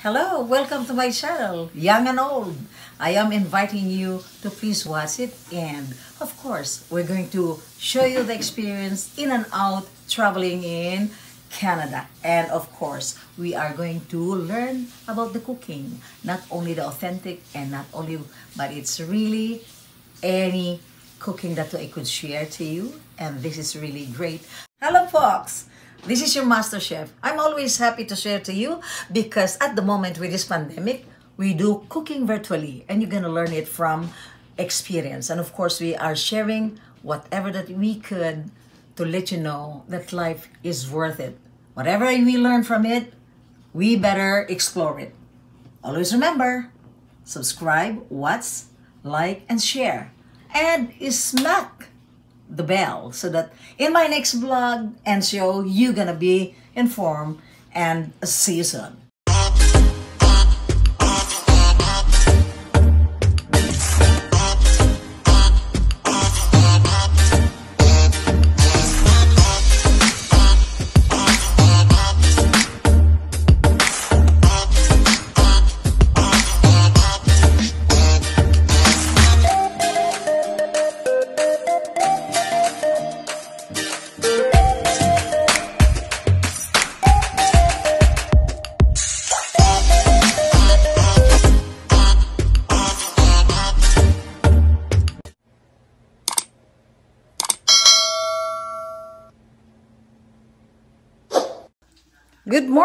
Hello, welcome to my channel, young and old. I am inviting you to please watch it and of course, we're going to show you the experience in and out traveling in Canada. And of course, we are going to learn about the cooking, not only the authentic and not only, but it's really any cooking that I could share to you. And this is really great. Hello, folks! This is your master chef. I'm always happy to share to you because at the moment with this pandemic, we do cooking virtually and you're going to learn it from experience. And of course, we are sharing whatever that we could to let you know that life is worth it. Whatever we learn from it, we better explore it. Always remember, subscribe, watch, like, and share. And smack the bell so that in my next vlog and show, you're gonna be informed and seasoned.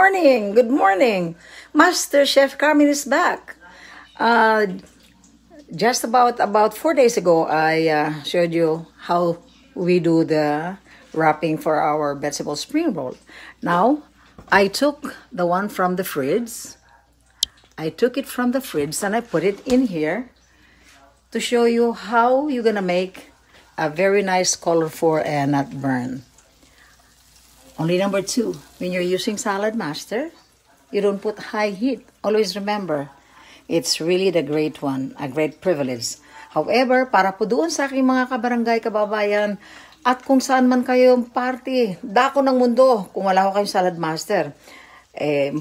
morning. Good morning. Master Chef Carmen is back. Uh, just about about four days ago, I uh, showed you how we do the wrapping for our vegetable spring roll. Now, I took the one from the fridge. I took it from the fridge and I put it in here to show you how you're going to make a very nice colorful and not burn. Only number two, when you're using Salad Master, you don't put high heat. Always remember, it's really the great one, a great privilege. However, para po doon sa aking mga kabarangay, kababayan, at kung saan man kayo party, dako ng mundo, kung wala ko kayong Salad Master, eh,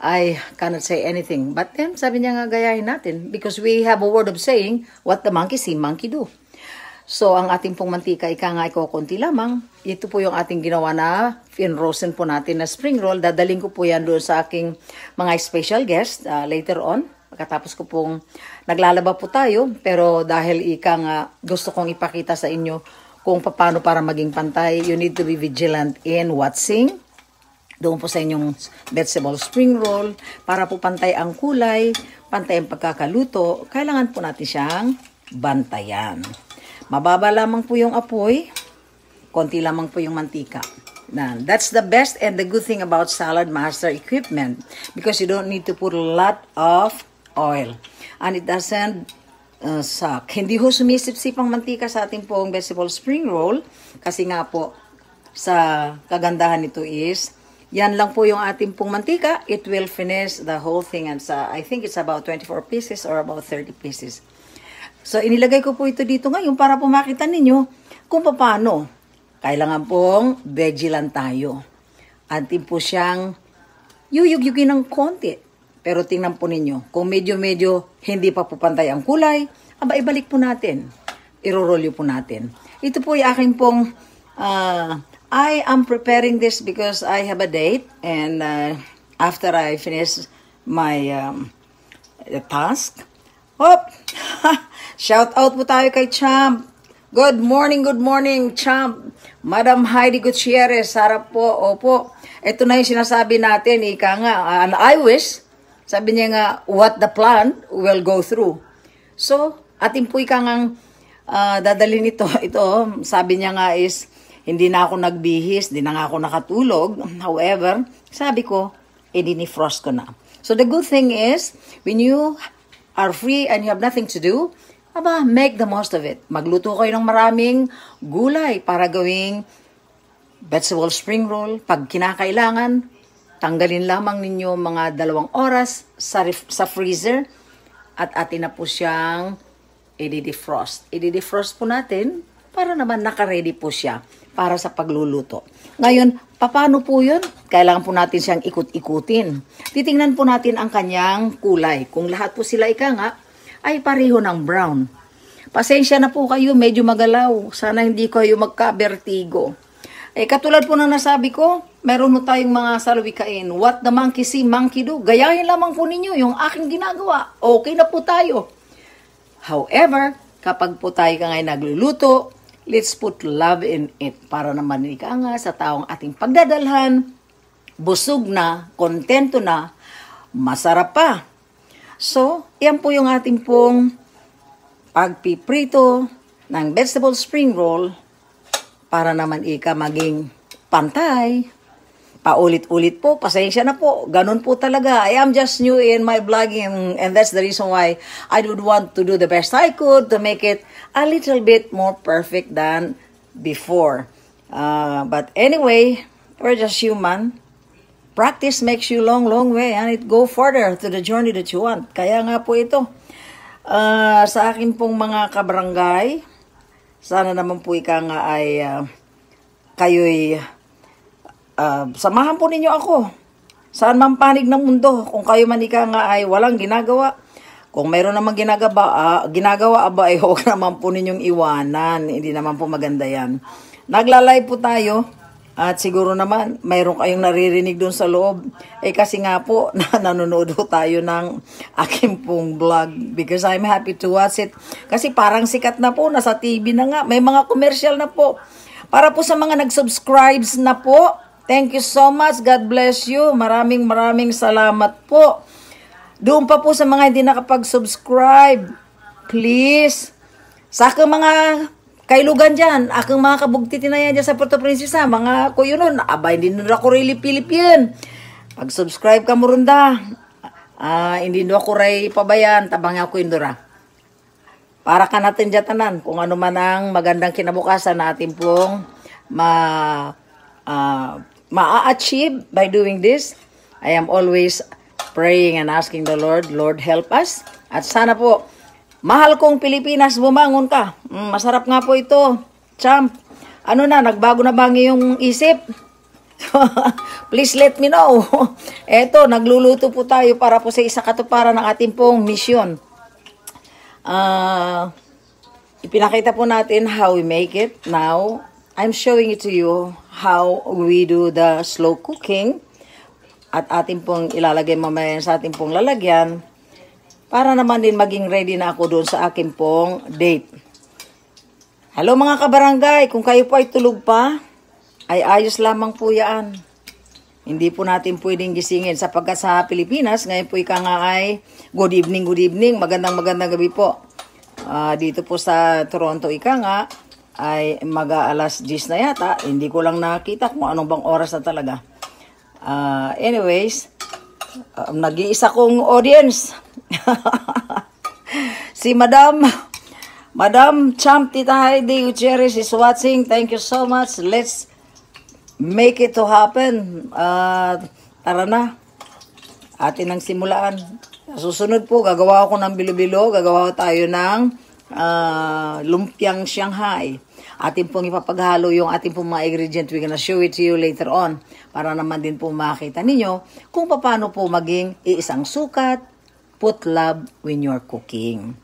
I cannot say anything. But then, sabi niya nga, gayahin natin because we have a word of saying, what the monkey see, monkey do. So, ang ating pong mantika, ika nga ikaw konti lamang. Ito po yung ating ginawa na finrosen po natin na spring roll. Dadaling ko po yan doon sa aking mga special guest uh, ah, later on. Pagkatapos ko pong naglalaba po tayo. Pero dahil ika nga gusto kong ipakita sa inyo kung paano para maging pantay, you need to be vigilant in watching doon po sa inyong vegetable spring roll para po pantay ang kulay, pantay ang pagkakaluto, kailangan po natin siyang bantayan. Mababa lamang po yung apoy. Konti lamang po yung mantika. Now, that's the best and the good thing about Salad Master equipment because you don't need to put a lot of oil and it doesn't uh, suck. Hindi ho sumisip-sip ang mantika sa ating pong vegetable spring roll kasi nga po sa kagandahan nito is yan lang po yung ating pong mantika. It will finish the whole thing and sa, I think it's about 24 pieces or about 30 pieces. So, inilagay ko po ito dito ngayon para po makita ninyo kung paano. Kailangan pong veggie lang tayo. Antin po siyang yuyugyugin ng konti. Pero tingnan po ninyo, kung medyo-medyo hindi pa po pantay ang kulay, aba ibalik po natin. Irorolyo po natin. Ito po yung aking pong, uh, I am preparing this because I have a date and uh, after I finish my um, task, hop! Shout out po tayo kay Champ. Good morning, good morning, Champ. Madam Heidi Gutierrez, sarap po. Opo. Ito na yung sinasabi natin, ika nga, an I wish, sabi niya nga, what the plan will go through. So, atin po ika nga, uh, ah, dadalhin ito, ito, sabi niya nga is, hindi na ako nagbihis, hindi na nga ako nakatulog. However, sabi ko, edi eh, ni frost ko na. So the good thing is, when you are free and you have nothing to do, aba, make the most of it. Magluto kayo ng maraming gulay para gawing vegetable spring roll. Pag kinakailangan, tanggalin lamang ninyo mga dalawang oras sa, sa freezer at atin na po siyang i-defrost. I-defrost po natin para naman nakaredy po siya para sa pagluluto. Ngayon, paano po yun? Kailangan po natin siyang ikut-ikutin. Titingnan po natin ang kanyang kulay. Kung lahat po sila ika nga, ay pareho ng brown. Pasensya na po kayo, medyo magalaw. Sana hindi kayo magka-vertigo. Eh, katulad po na nasabi ko, meron mo tayong mga salawikain. What the monkey see, monkey do. Gayahin lamang po ninyo yung aking ginagawa. Okay na po tayo. However, kapag po tayo ka ngayon nagluluto, let's put love in it para naman ika nga sa taong ating pagdadalhan, busog na, kontento na, masarap pa. So, yan po yung ating pong pagpiprito ng vegetable spring roll para naman ika maging pantay. Paulit-ulit po, pasensya na po. Ganun po talaga. I am just new in my blogging and that's the reason why I would want to do the best I could to make it a little bit more perfect than before. Uh, but anyway, we're just human. Practice makes you long, long way and it go further to the journey that you want. Kaya nga po ito, uh, sa akin pong mga kabarangay, sana naman po ika nga ay uh, kayo'y uh, samahan po ninyo ako. Saan man panig ng mundo, kung kayo man ika nga ay walang ginagawa, kung mayroon naman ginagawa, uh, ginagawa ba ay huwag naman po ninyong iwanan. Hindi naman po maganda yan. Naglalay po tayo. At siguro naman, mayroon kayong naririnig doon sa loob. Eh kasi nga po, na nanonood po tayo ng aking pong vlog because I'm happy to watch it. Kasi parang sikat na po, nasa TV na nga, may mga commercial na po. Para po sa mga nag-subscribes na po, thank you so much, God bless you. Maraming maraming salamat po. Doon pa po sa mga hindi nakapag-subscribe, please, sa mga Kailugan dyan, akong mga kabugti tinaya dyan sa Puerto Princesa, mga kuyo nun, abay, hindi nun ako really Pilipin. Pag-subscribe ka mo rin da, uh, hindi nun ako ray pabayan, tabang ako yun dura. Para ka natin dyan kung ano man ang magandang kinabukasan natin pong ma, uh, ah, ma-achieve by doing this. I am always praying and asking the Lord, Lord help us. At sana po, Mahal kong Pilipinas, bumangon ka. Mm, masarap nga po ito. Champ, ano na, nagbago na bang ang iyong isip? Please let me know. Eto, nagluluto po tayo para po sa isa katuparan ng ating pong misyon. Uh, ipinakita po natin how we make it. Now, I'm showing it to you how we do the slow cooking. At ating pong ilalagay mamaya sa ating pong lalagyan para naman din maging ready na ako doon sa akin pong date. Hello mga kabarangay, kung kayo po ay tulog pa, ay ayos lamang po yan. Hindi po natin pwedeng gisingin sapagkat sa Pilipinas, ngayon po ika ay good evening, good evening, magandang magandang gabi po. Uh, dito po sa Toronto ika ay mag-aalas 10 na yata, hindi ko lang nakita kung anong bang oras na talaga. Uh, anyways, um, nag-iisa kong audience. si Madam, Madam Champ Tita Heidi Gutierrez is watching. Thank you so much. Let's make it to happen. Uh, tara na. Atin ang simulaan. Susunod po, gagawa ako ng bilo-bilo. Gagawa tayo ng uh, lumpiang Shanghai atin pong ipapaghalo yung ating pong mga ingredient. We're gonna show it to you later on para naman din po makita ninyo kung paano po maging iisang sukat, put love when you're cooking.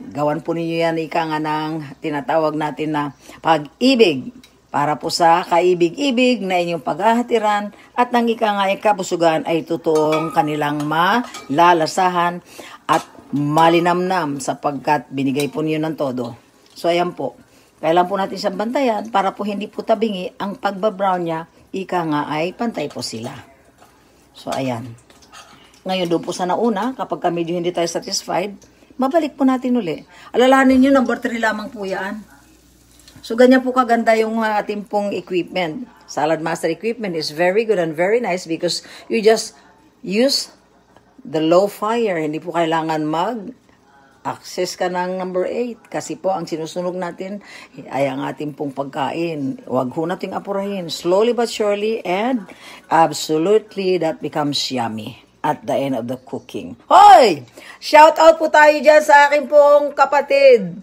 Gawan po ninyo yan ika nga ng tinatawag natin na pag-ibig para po sa kaibig-ibig na inyong paghahatiran at ng ika nga ikabusugan ay totoong kanilang malalasahan at malinamnam sapagkat binigay po niyo ng todo. So ayan po. Kailan po natin siyang bantayan para po hindi po tabingi ang pagbabrown niya, ika nga ay pantay po sila. So, ayan. Ngayon, doon po sa nauna, kapag ka medyo hindi tayo satisfied, mabalik po natin uli. Alalahanin nyo, number 3 lamang po yan. So, ganyan po kaganda yung uh, ating pong equipment. Salad Master equipment is very good and very nice because you just use the low fire. Hindi po kailangan mag access ka ng number 8 kasi po ang sinusunog natin ay ang ating pong pagkain. Huwag ho nating apurahin. Slowly but surely and absolutely that becomes yummy at the end of the cooking. Hoy! Shout out po tayo dyan sa aking pong kapatid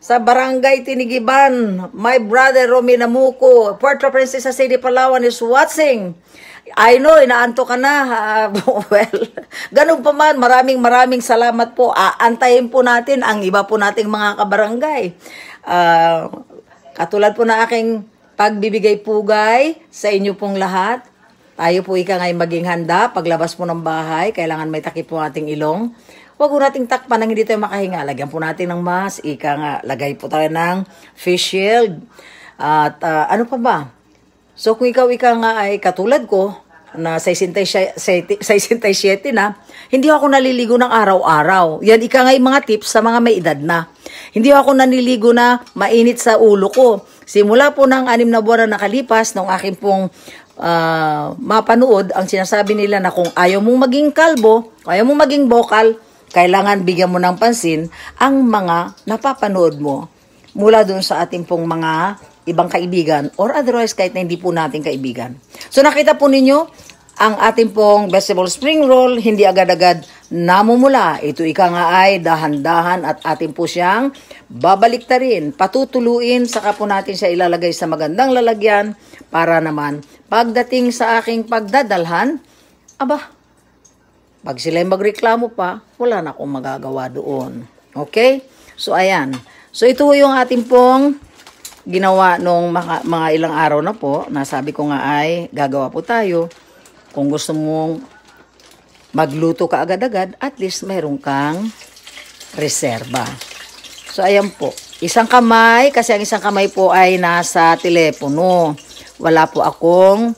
sa Barangay Tinigiban. My brother Romy Namuko, Puerto Princesa City, Palawan is watching. I know, inaanto ka na. well, ganun pa man, maraming maraming salamat po. Aantayin po natin ang iba po nating mga kabarangay. Uh, katulad po na aking pagbibigay pugay sa inyo pong lahat. Tayo po ika ngay maging handa. Paglabas po ng bahay, kailangan may takip po ating ilong. Huwag po nating takpan nang hindi tayo makahinga. Lagyan po natin ng mask. Ika nga, lagay po tayo ng face shield. At uh, ano pa ba? So kung ikaw ika nga ay katulad ko, na 67, 67 na, hindi ako naliligo ng araw-araw. Yan, ika nga mga tips sa mga may edad na. Hindi ako naniligo na mainit sa ulo ko. Simula po ng anim na buwan na nakalipas, nung akin pong uh, mapanood, ang sinasabi nila na kung ayaw mong maging kalbo, ayaw mong maging bokal, kailangan bigyan mo ng pansin ang mga napapanood mo mula doon sa ating pong mga ibang kaibigan or otherwise kahit na hindi po natin kaibigan. So nakita po ninyo ang ating pong vegetable spring roll, hindi agad-agad namumula. Ito ika nga ay dahan-dahan at atin po siyang babaliktarin, patutuluin, saka po natin siya ilalagay sa magandang lalagyan para naman pagdating sa aking pagdadalhan, aba, pag sila magreklamo pa, wala na akong magagawa doon. Okay? So, ayan. So, ito yung ating pong ginawa nung mga, mga ilang araw na po, nasabi ko nga ay gagawa po tayo. Kung gusto mong magluto ka agad-agad, at least meron kang reserba. So, ayan po. Isang kamay, kasi ang isang kamay po ay nasa telepono. Wala po akong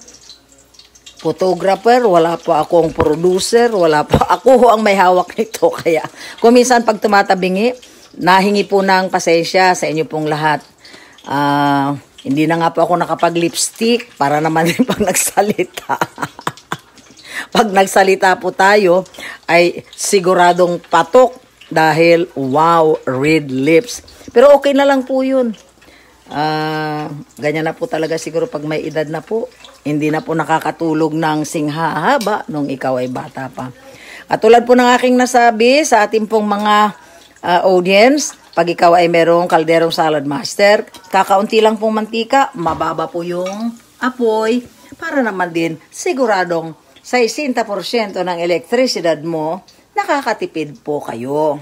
photographer, wala po akong producer, wala po ako ang may hawak nito. Kaya, kung minsan pag tumatabingi, nahingi po ng pasensya sa inyo pong lahat. Uh, hindi na nga po ako nakapag-lipstick para naman pag nagsalita. pag nagsalita po tayo ay siguradong patok dahil wow, red lips. Pero okay na lang po yun. Uh, ganyan na po talaga siguro pag may edad na po. Hindi na po nakakatulog ng singha-haba nung ikaw ay bata pa. Katulad po ng aking nasabi sa ating pong mga uh, audience, pag ikaw ay merong kalderong salad master, kakaunti lang pong mantika, mababa po yung apoy para naman din siguradong 60% ng elektrisidad mo, nakakatipid po kayo.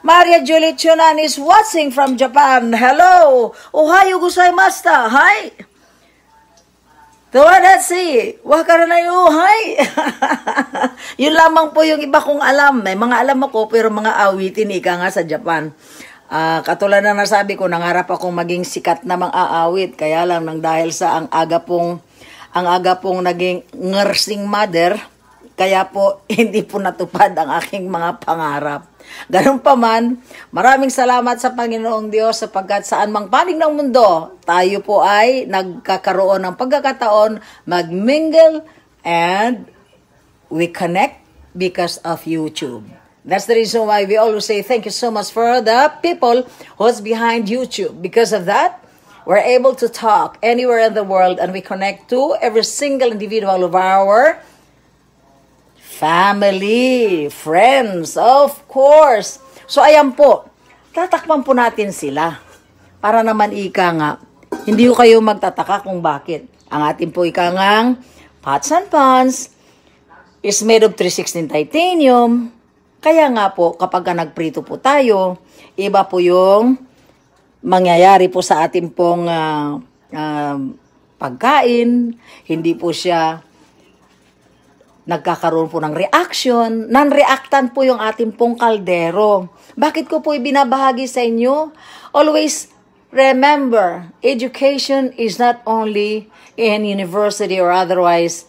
Maria Juliet Chunan is watching from Japan. Hello! Ohayo master! Hi! Tawadatsi! Wakara na yun! Hi! yun lamang po yung iba kong alam. May mga alam ako pero mga awitin ika nga sa Japan. Uh, katulad na nasabi ko, nangarap akong maging sikat na mang-aawit. Kaya lang, nang dahil sa ang aga pong, ang aga pong naging nursing mother, kaya po hindi po natupad ang aking mga pangarap. Ganun pa man, maraming salamat sa Panginoong Diyos sapagkat saan mang panig ng mundo, tayo po ay nagkakaroon ng pagkakataon magmingle and we connect because of YouTube. That's the reason why we always say thank you so much for the people who's behind YouTube. Because of that, we're able to talk anywhere in the world and we connect to every single individual of our family, friends, of course. So ayan po, tatakpan po natin sila. Para naman ika nga, hindi ko kayo magtataka kung bakit. Ang atin po ika ngang pots and pans is made of 316 titanium, kaya nga po, kapag nagprito po tayo, iba po yung mangyayari po sa ating pong uh, uh, pagkain. Hindi po siya nagkakaroon po ng reaction, non-reactant po yung ating pong kaldero. Bakit ko po ibinabahagi sa inyo? Always remember, education is not only in university or otherwise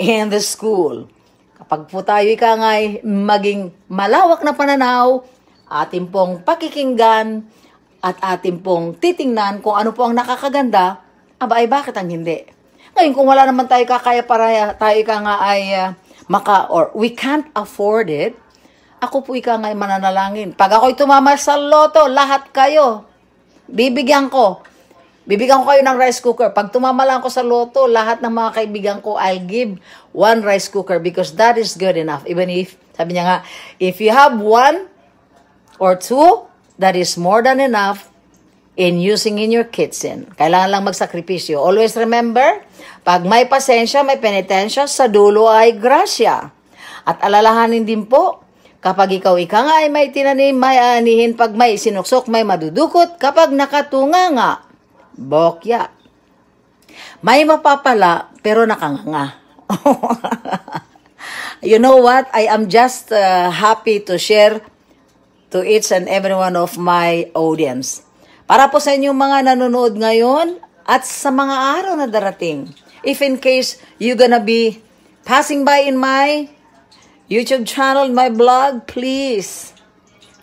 in the school. Kapag po tayo ikangay maging malawak na pananaw, atin pong pakikinggan at atin pong titingnan kung ano po ang nakakaganda, aba ay bakit ang hindi? Ngayon kung wala naman tayo kakaya para tayo ikanga ay uh, maka or we can't afford it, ako po ika nga mananalangin. Pag ako'y tumama sa loto, lahat kayo, bibigyan ko Bibigyan ko kayo ng rice cooker. Pag tumama lang ako sa loto, lahat ng mga kaibigan ko, I'll give one rice cooker because that is good enough. Even if, sabi niya nga, if you have one or two, that is more than enough in using in your kitchen. Kailangan lang magsakripisyo. Always remember, pag may pasensya, may penitensya, sa dulo ay grasya. At alalahanin din po, Kapag ikaw ika nga ay may tinanim, may anihin. Pag may sinuksok, may madudukot. Kapag nakatunga nga, Bokya. May mapapala pero nakanganga. you know what? I am just uh, happy to share to each and every one of my audience. Para po sa inyong mga nanonood ngayon at sa mga araw na darating. If in case you're gonna be passing by in my YouTube channel, my blog, please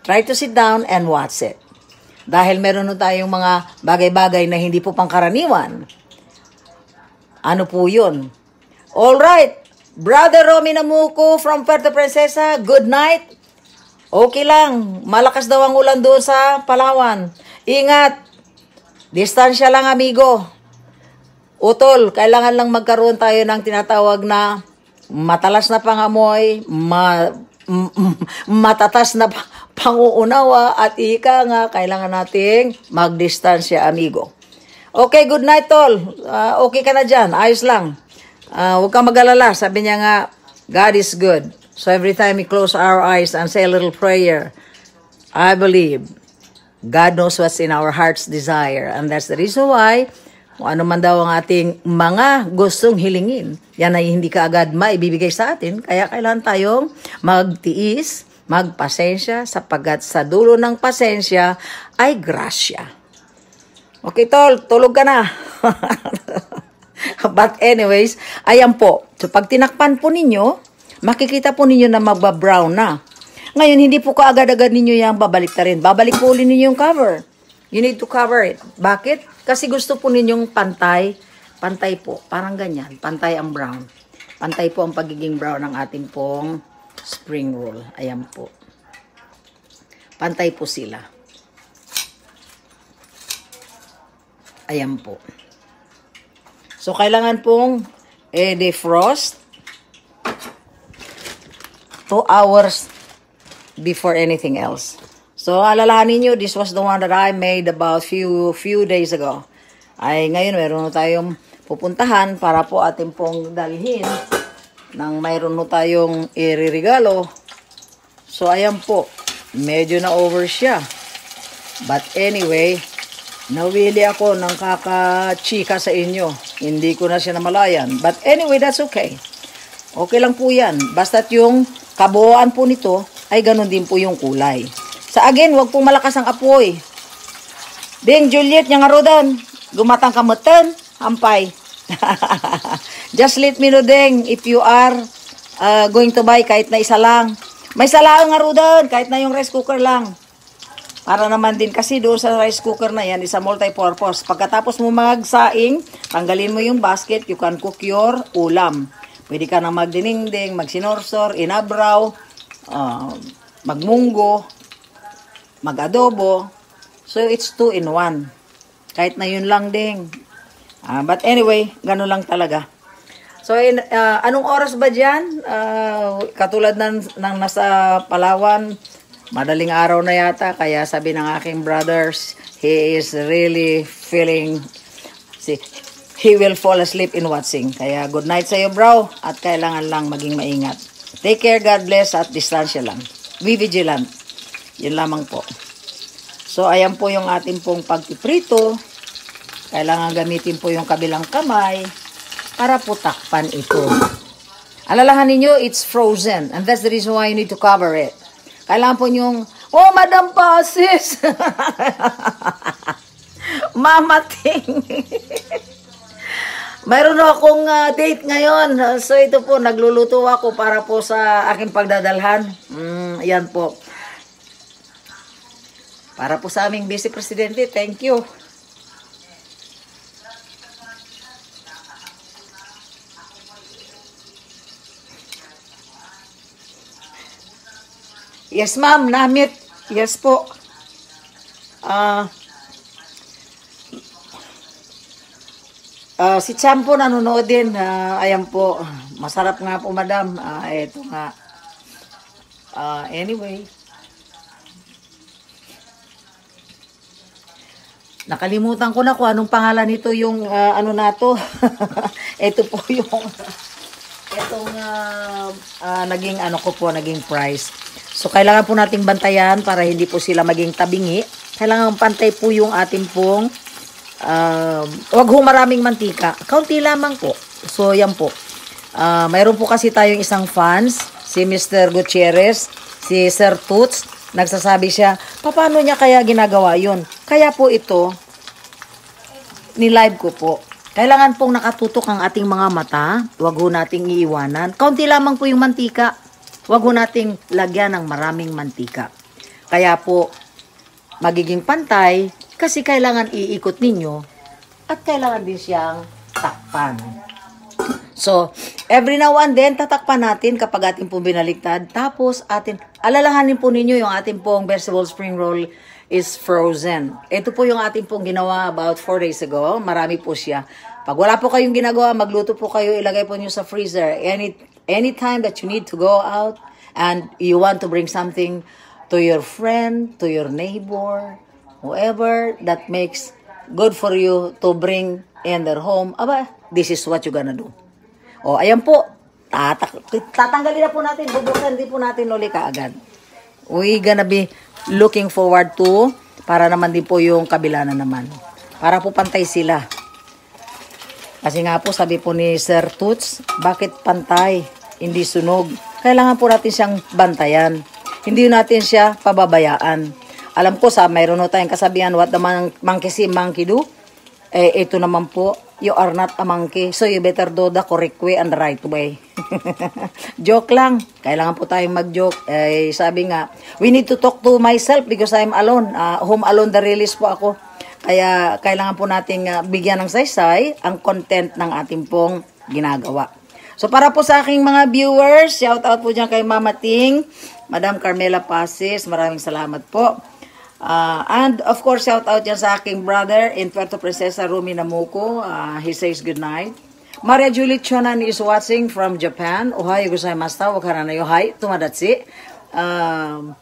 try to sit down and watch it. Dahil meron na tayong mga bagay-bagay na hindi po pangkaraniwan. Ano po yun? All right, Brother Romy Namuko from Puerto Princesa, good night. Okay lang, malakas daw ang ulan doon sa Palawan. Ingat, distansya lang amigo. Utol, kailangan lang magkaroon tayo ng tinatawag na matalas na pangamoy, ma, matatas na panguunawa at ika nga kailangan nating magdistansya amigo. Okay, good night tol. Uh, okay ka na dyan. Ayos lang. Uh, huwag kang mag Sabi niya nga, God is good. So every time we close our eyes and say a little prayer, I believe God knows what's in our heart's desire. And that's the reason why kung ano man daw ang ating mga gustong hilingin, yan ay hindi kaagad maibibigay sa atin. Kaya kailan tayong magtiis, Magpasensya sapagat sa dulo ng pasensya ay grasya. Okay, tol, tulog ka na. But anyways, ayan po. So pag tinakpan po ninyo, makikita po ninyo na magbabrown na. Ngayon, hindi po kaagad-agad ninyo yung babalik na rin. Babalik po ulit ninyo yung cover. You need to cover it. Bakit? Kasi gusto po ninyong pantay. Pantay po. Parang ganyan. Pantay ang brown. Pantay po ang pagiging brown ng ating pong spring roll. Ayan po. Pantay po sila. Ayan po. So, kailangan pong eh, defrost 2 hours before anything else. So, alalahanin nyo, this was the one that I made about few few days ago. Ay, ngayon, meron tayong pupuntahan para po atin pong dalhin nang mayroon no tayong iririgalo. So, ayan po. Medyo na-over siya. But anyway, nawili ako ng kakachika sa inyo. Hindi ko na siya namalayan. But anyway, that's okay. Okay lang po yan. Basta't yung kabuoan po nito ay ganun din po yung kulay. Sa again, wag po malakas ang apoy. Ding, Juliet, nga rodan. Gumatang kamutan, hampay. Just let me know ding if you are uh, going to buy kahit na isa lang. May salaang nga doon, kahit na yung rice cooker lang. Para naman din kasi doon sa rice cooker na yan, isa multi-purpose. Pagkatapos mo magsaing, tanggalin mo yung basket, you can cook your ulam. Pwede ka nang magdininding, magsinorsor, inabraw, uh, magmunggo, magadobo. So, it's two in one. Kahit na yun lang ding. Uh, but anyway, ganun lang talaga. So, in, uh, anong oras ba dyan? Uh, katulad ng, ng nasa Palawan, madaling araw na yata. Kaya sabi ng aking brothers, he is really feeling, see, he will fall asleep in watching. Kaya good night sa iyo, bro. At kailangan lang maging maingat. Take care, God bless, at distansya lang. Be vigilant. Yun lamang po. So, ayan po yung ating pong pagpiprito. Kailangan gamitin po yung kabilang kamay para po takpan ito. Alalahan ninyo, it's frozen. And that's the reason why you need to cover it. Kailangan po yung, Oh, Madam Pasis! Mama Ting! Mayroon akong uh, date ngayon. So, ito po, nagluluto ako para po sa aking pagdadalhan. Mm, yan po. Para po sa aming Vice Presidente, thank you. Yes, ma'am. Namit. Yes po. Ah... Uh, Uh, si Cham po nanonood din. Uh, ayan po. Masarap nga po, madam. Uh, eto nga. Uh, anyway. Nakalimutan ko na kung anong pangalan nito yung uh, ano na to. Ito po yung itong uh, uh, naging ano ko po, naging price. So, kailangan po nating bantayan para hindi po sila maging tabingi. Kailangan pantay po yung ating pong uh, wag ho maraming mantika. Kaunti lamang po. So, yan po. Uh, mayroon po kasi tayong isang fans, si Mr. Gutierrez, si Sir Toots. Nagsasabi siya, paano niya kaya ginagawa yun? Kaya po ito, ni live ko po. Kailangan pong nakatutok ang ating mga mata. Huwag ho nating iiwanan. Kaunti lamang po yung mantika. Huwag ho nating lagyan ng maraming mantika. Kaya po, magiging pantay kasi kailangan iikot ninyo at kailangan din siyang takpan. So, every now and then, tatakpan natin kapag ating pong binaliktad. Tapos, atin, alalahanin po ninyo yung ating pong vegetable spring roll is frozen. Ito po yung ating pong ginawa about 4 days ago. Marami po siya. Pag wala po kayong ginagawa, magluto po kayo, ilagay po nyo sa freezer. Any, anytime that you need to go out and you want to bring something to your friend, to your neighbor, whoever that makes good for you to bring in their home, aba, this is what you gonna do. O, ayan po. Tatak tatanggalin na po natin, bubuksan din po natin loli kaagad. We gonna be looking forward to para naman din po yung kabila na naman. Para po pantay sila. Kasi nga po, sabi po ni Sir Toots, bakit pantay, hindi sunog? Kailangan po natin siyang bantayan. Hindi natin siya pababayaan. Alam ko sa mayroon tayong kasabihan, what the monkey see, monkey do. Eh, ito naman po, you are not a monkey. So, you better do the correct way and the right way. joke lang. Kailangan po tayong mag-joke. Eh, sabi nga, we need to talk to myself because I'm alone. Uh, home alone the release po ako. Kaya, kailangan po nating uh, bigyan ng saysay ang content ng ating pong ginagawa. So, para po sa aking mga viewers, shout out po dyan kay Mama Ting, Madam Carmela Pasis, maraming salamat po. Uh, and of course, shout out yan sa aking brother in Puerto Princesa, Rumi Namuko. Uh, he says good night. Maria Julie Chonan is watching from Japan. Ohayou gozaimashita. Wakara na yohai. Tumadatsi. Um,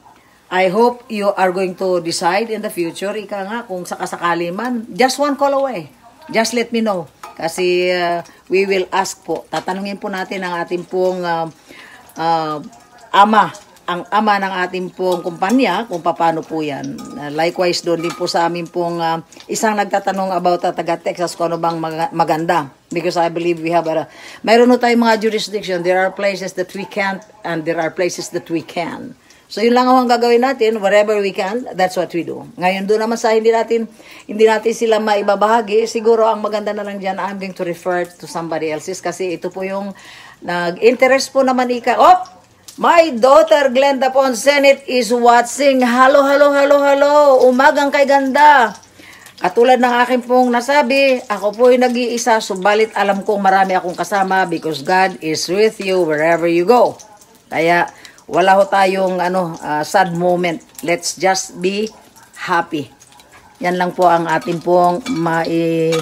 I hope you are going to decide in the future. Ika nga, kung sakasakali man, just one call away. Just let me know. Kasi uh, we will ask po. Tatanungin po natin ang ating pong uh, uh, ama ang ama ng ating pong kumpanya kung paano po yan. Ah, likewise, doon din po sa amin pong uh, isang nagtatanong about uh, taga Texas kung ano bang mag maganda. Because I believe we have, a, mayroon na tayong mga jurisdiction. There are places that we can't and there are places that we can. So yun lang ang gagawin natin, whatever we can, that's what we do. Ngayon doon naman sa hindi natin hindi natin sila maibabahagi, siguro ang maganda na lang diyan I'm going to refer to somebody else's kasi ito po yung nag-interest po naman ikaw. Oh, My daughter Glenda Ponsenit is watching. Hello, hello, hello, hello. Umagang kay ganda. Katulad ng akin pong nasabi, ako po'y nag-iisa, subalit alam kong marami akong kasama because God is with you wherever you go. Kaya wala ho tayong ano, uh, sad moment. Let's just be happy. Yan lang po ang atin pong mai,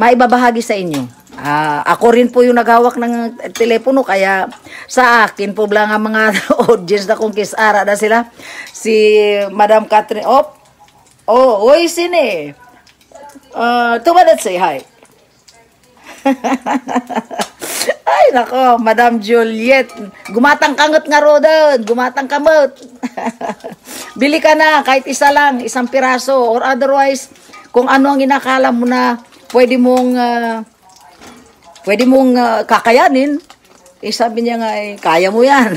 maibabahagi sa inyo. Uh, ako rin po yung naghawak ng telepono kaya sa akin po lang ang mga audience na kung kisara na sila. Si Madam Catherine, oh, oh, oy sini. Uh, ah, two minutes say hi. Ay, nako, Madam Juliet. Gumatang kangot nga ro doon. Gumatang kamot. Bili ka na, kahit isa lang, isang piraso. Or otherwise, kung ano ang inakala mo na pwede mong... Uh, pwede mong uh, kakayanin. Eh, sabi niya nga, eh, kaya mo yan.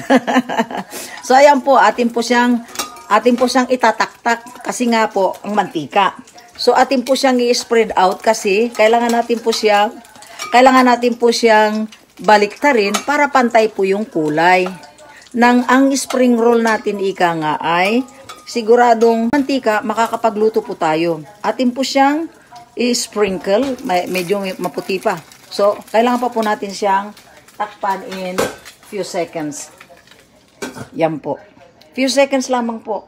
so, ayan po, atin po siyang, atin po siyang itataktak kasi nga po, ang mantika. So, atin po siyang i-spread out kasi kailangan natin po siyang, kailangan natin po siyang baliktarin para pantay po yung kulay. Nang ang spring roll natin ika nga ay siguradong mantika, makakapagluto po tayo. Atin po siyang i-sprinkle, medyo maputi pa. So, kailangan pa po natin siyang takpan in few seconds. Yan po. Few seconds lamang po.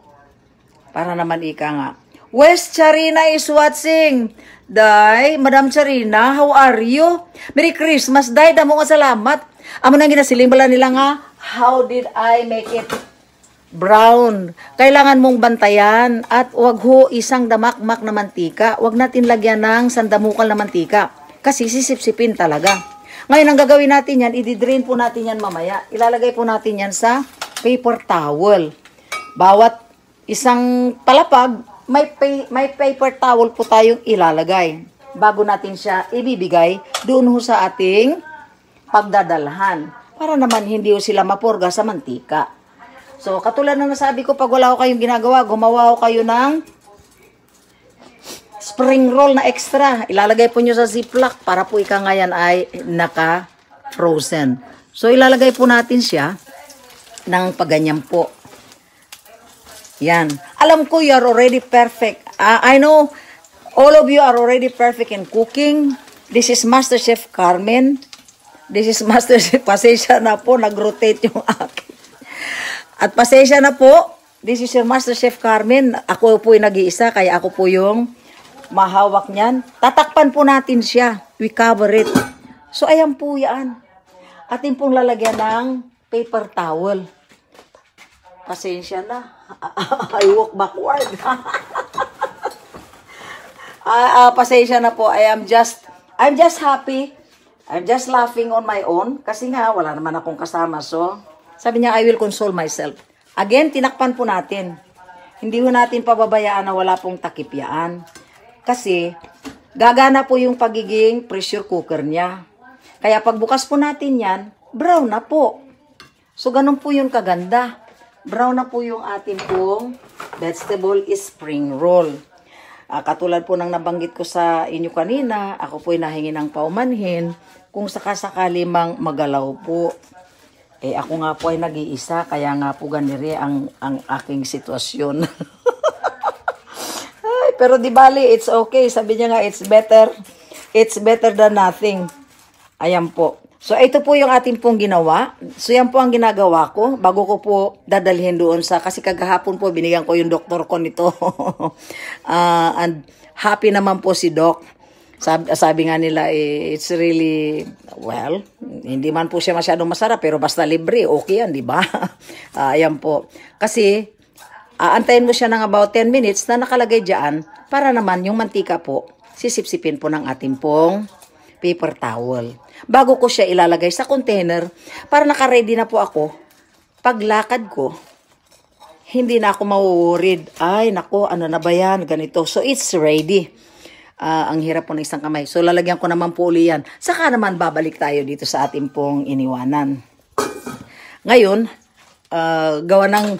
Para naman ika nga. West Charina is watching. Day, Madam Charina, how are you? Merry Christmas, Day. Damo nga salamat. Amo na ginasiling bala nila nga, how did I make it brown? Kailangan mong bantayan at wag ho isang damakmak na mantika. Wag natin lagyan ng sandamukal na mantika kasi sisipsipin talaga. Ngayon, ang gagawin natin yan, i-drain po natin yan mamaya. Ilalagay po natin yan sa paper towel. Bawat isang palapag, may, pay, may paper towel po tayong ilalagay bago natin siya ibibigay doon ho sa ating pagdadalhan para naman hindi ho sila mapurga sa mantika. So, katulad ng nasabi ko, pag wala ko kayong ginagawa, gumawa ho kayo ng spring roll na extra. Ilalagay po nyo sa ziplock para po ika ngayon ay naka-frozen. So, ilalagay po natin siya ng paganyan po. Yan. Alam ko you are already perfect. Uh, I know all of you are already perfect in cooking. This is Master Chef Carmen. This is Master Chef. Pasensya na po, nag-rotate yung akin. At pasensya na po, this is your Master Chef Carmen. Ako po yung nag-iisa, kaya ako po yung mahawak niyan, tatakpan po natin siya. We cover it. So, ayan po yan. Atin pong lalagyan ng paper towel. Pasensya na. I walk backward. uh, uh, pasensya na po. I am just, I'm just happy. I'm just laughing on my own. Kasi nga, wala naman akong kasama. So, sabi niya, I will console myself. Again, tinakpan po natin. Hindi po natin pababayaan na wala pong takipyaan. Kasi, gagana po yung pagiging pressure cooker niya. Kaya pagbukas po natin yan, brown na po. So, ganun po yung kaganda. Brown na po yung atin pong vegetable spring roll. Uh, katulad po ng nabanggit ko sa inyo kanina, ako po ay nahingi ng paumanhin kung sakasakali mang magalaw po. Eh, ako nga po ay nag-iisa, kaya nga po ganire ang, ang aking sitwasyon. Pero di bali, it's okay. Sabi niya nga, it's better. It's better than nothing. Ayan po. So, ito po yung ating pong ginawa. So, yan po ang ginagawa ko bago ko po dadalhin doon sa, kasi kagahapon po binigyan ko yung doktor ko nito. uh, and happy naman po si Doc. Sabi, sabi nga nila, eh, it's really, well, hindi man po siya masyadong masarap, pero basta libre, okay yan, di ba? uh, ayan po. Kasi, aantayin mo siya ng about 10 minutes na nakalagay dyan para naman yung mantika po sisipsipin po ng ating pong paper towel. Bago ko siya ilalagay sa container para nakaready na po ako paglakad ko hindi na ako mawurid. Ay, nako, ano na ba yan? Ganito. So, it's ready. Uh, ang hirap po ng isang kamay. So, lalagyan ko naman po uli yan. Saka naman, babalik tayo dito sa ating pong iniwanan. Ngayon, uh, gawa ng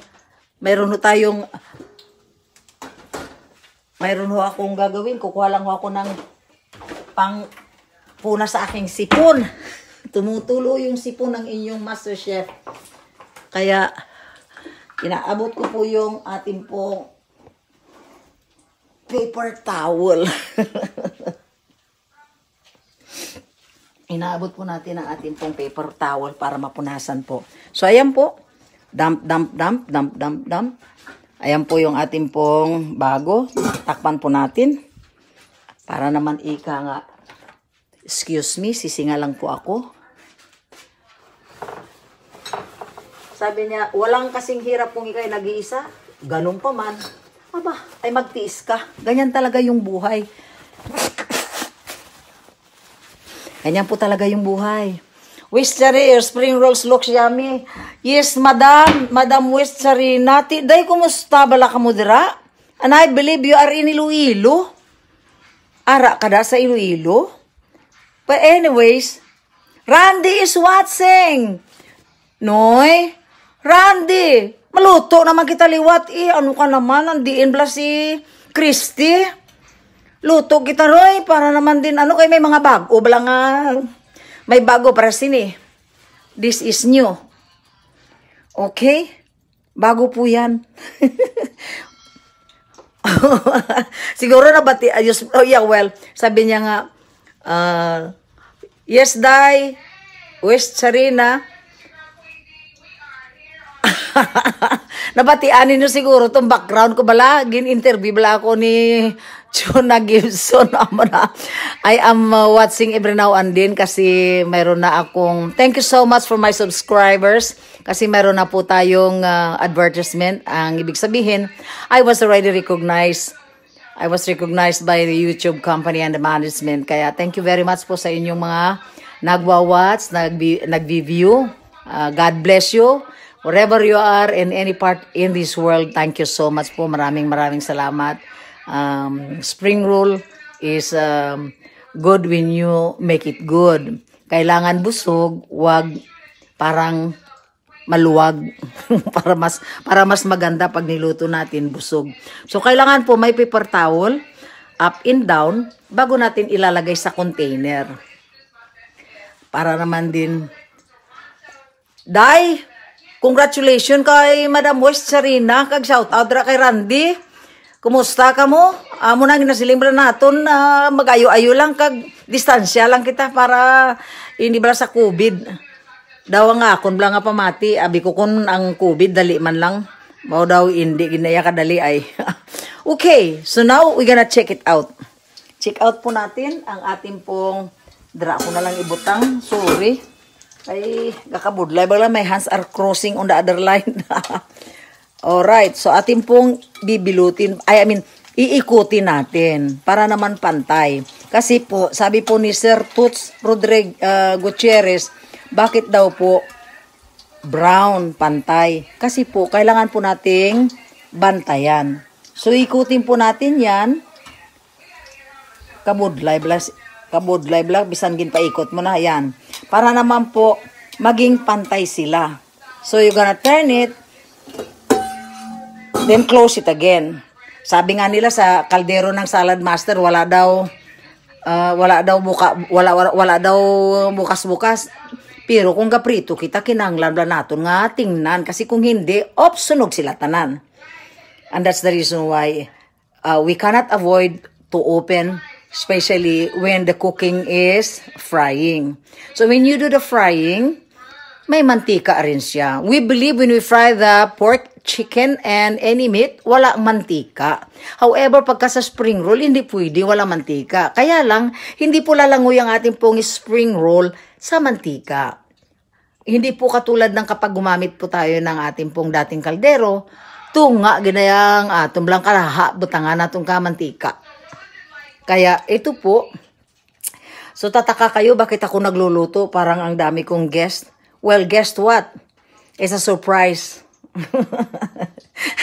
mayroon ho tayong mayroon ho akong gagawin. Kukuha lang ho ako ng pang puna sa aking sipon. Tumutulo yung sipon ng inyong master chef. Kaya inaabot ko po yung ating pong paper towel. inaabot po natin ang ating pong paper towel para mapunasan po. So, ayan po. Dump, dump, dump, dump, dump, dump. Ayan po yung ating pong bago. Takpan po natin. Para naman ika nga. Excuse me, sisinga lang po ako. Sabi niya, walang kasing hirap kung ikay nag-iisa. Ganun pa man. Aba, ay magtiis ka. Ganyan talaga yung buhay. Ganyan po talaga yung buhay. Westchari, spring rolls looks yummy. Yes, madam, madam Westchari, nati, day kumusta bala ka mudira? And I believe you are in Iloilo. Ara ka da sa Iloilo? But anyways, Randy is watching. Noy, Randy, maluto naman kita liwat eh. Ano ka naman, nandiin bla si Christy? Luto kita, Roy, para naman din, ano kay may mga bag-o bala nga may bago para sini. This is new. Okay? Bago po yan. Siguro na ba, ayos, ah, oh yeah, well, sabi niya nga, uh, yes, Dai, West Sarina, Nabatianin nyo siguro tong background ko bala. Gin-interview bala ako ni Chuna Gibson Amra. I am uh, watching every now and then kasi mayroon na akong thank you so much for my subscribers kasi mayroon na po tayong uh, advertisement. Ang ibig sabihin, I was already recognized. I was recognized by the YouTube company and the management. Kaya thank you very much po sa inyong mga nagwa-watch, nag-view. Uh, God bless you. Wherever you are in any part in this world, thank you so much po. Maraming maraming salamat um, spring roll is um, good when you make it good. Kailangan busog, wag parang maluwag para mas para mas maganda pag niluto natin busog. So kailangan po may paper towel up and down bago natin ilalagay sa container. Para naman din Dai, congratulations kay Madam West Sarina kag shout out ra kay Randy. Kumusta ka mo? Uh, muna ginasilimbra naton na uh, magayo-ayo lang kag distansya lang kita para hindi ba sa COVID. Daw nga kun bla nga pamati abi ko kun ang COVID dali man lang. Mao daw hindi ginaya kadali ay. okay, so now we gonna check it out. Check out po natin ang ating pong dra ko na lang ibutang. Sorry. Ay, kakabudlay. Bala, may hands are crossing on the other line. Alright, so atin pong bibilutin, ay I mean, iikutin natin para naman pantay. Kasi po, sabi po ni Sir Toots Rodriguez uh, Gutierrez, bakit daw po brown, pantay? Kasi po, kailangan po nating bantayan. So, ikutin po natin yan. Kabudlay, blas, kabudlay, blas, bisan paikot mo na, yan. Para naman po, maging pantay sila. So, you're gonna turn it Then close it again. Sabi nga nila sa kaldero ng salad master, wala daw uh, wala daw buka wala wala, wala daw bukas-bukas. Pero kung gaprito kita kinanglanlan naton nga tingnan kasi kung hindi op sunog sila tanan. And that's the reason why uh, we cannot avoid to open especially when the cooking is frying. So when you do the frying, may mantika rin siya. We believe when we fry the pork, chicken, and any meat, wala mantika. However, pagka sa spring roll, hindi pwede, wala mantika. Kaya lang, hindi po lalangoy ang ating pong spring roll sa mantika. Hindi po katulad ng kapag gumamit po tayo ng ating pong dating kaldero, tunga, ginayang, ah, tumblang kalaha, butanga na itong kamantika. Kaya ito po, so tataka kayo bakit ako nagluluto, parang ang dami kong guest. Well, guess what? It's a surprise.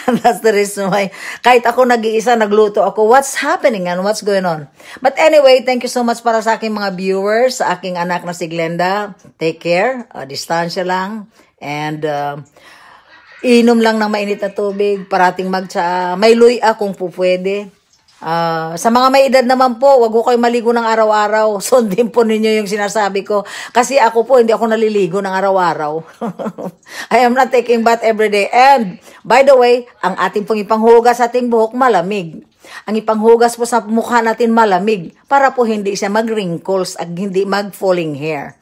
and that's the reason why kahit ako nag-iisa, nagluto ako, what's happening and what's going on. But anyway, thank you so much para sa aking mga viewers, sa aking anak na si Glenda. Take care, uh, distansya lang, and uh, inom lang ng mainit na tubig, parating magtsa. May luya kung pupwede. Uh, sa mga may edad naman po, wag ko kayo maligo ng araw-araw. Sundin po ninyo yung sinasabi ko. Kasi ako po, hindi ako naliligo ng araw-araw. I am not taking bath every day. And, by the way, ang ating pong ipanghugas sa ating buhok malamig. Ang ipanghugas po sa mukha natin malamig para po hindi siya mag-wrinkles at hindi mag-falling hair.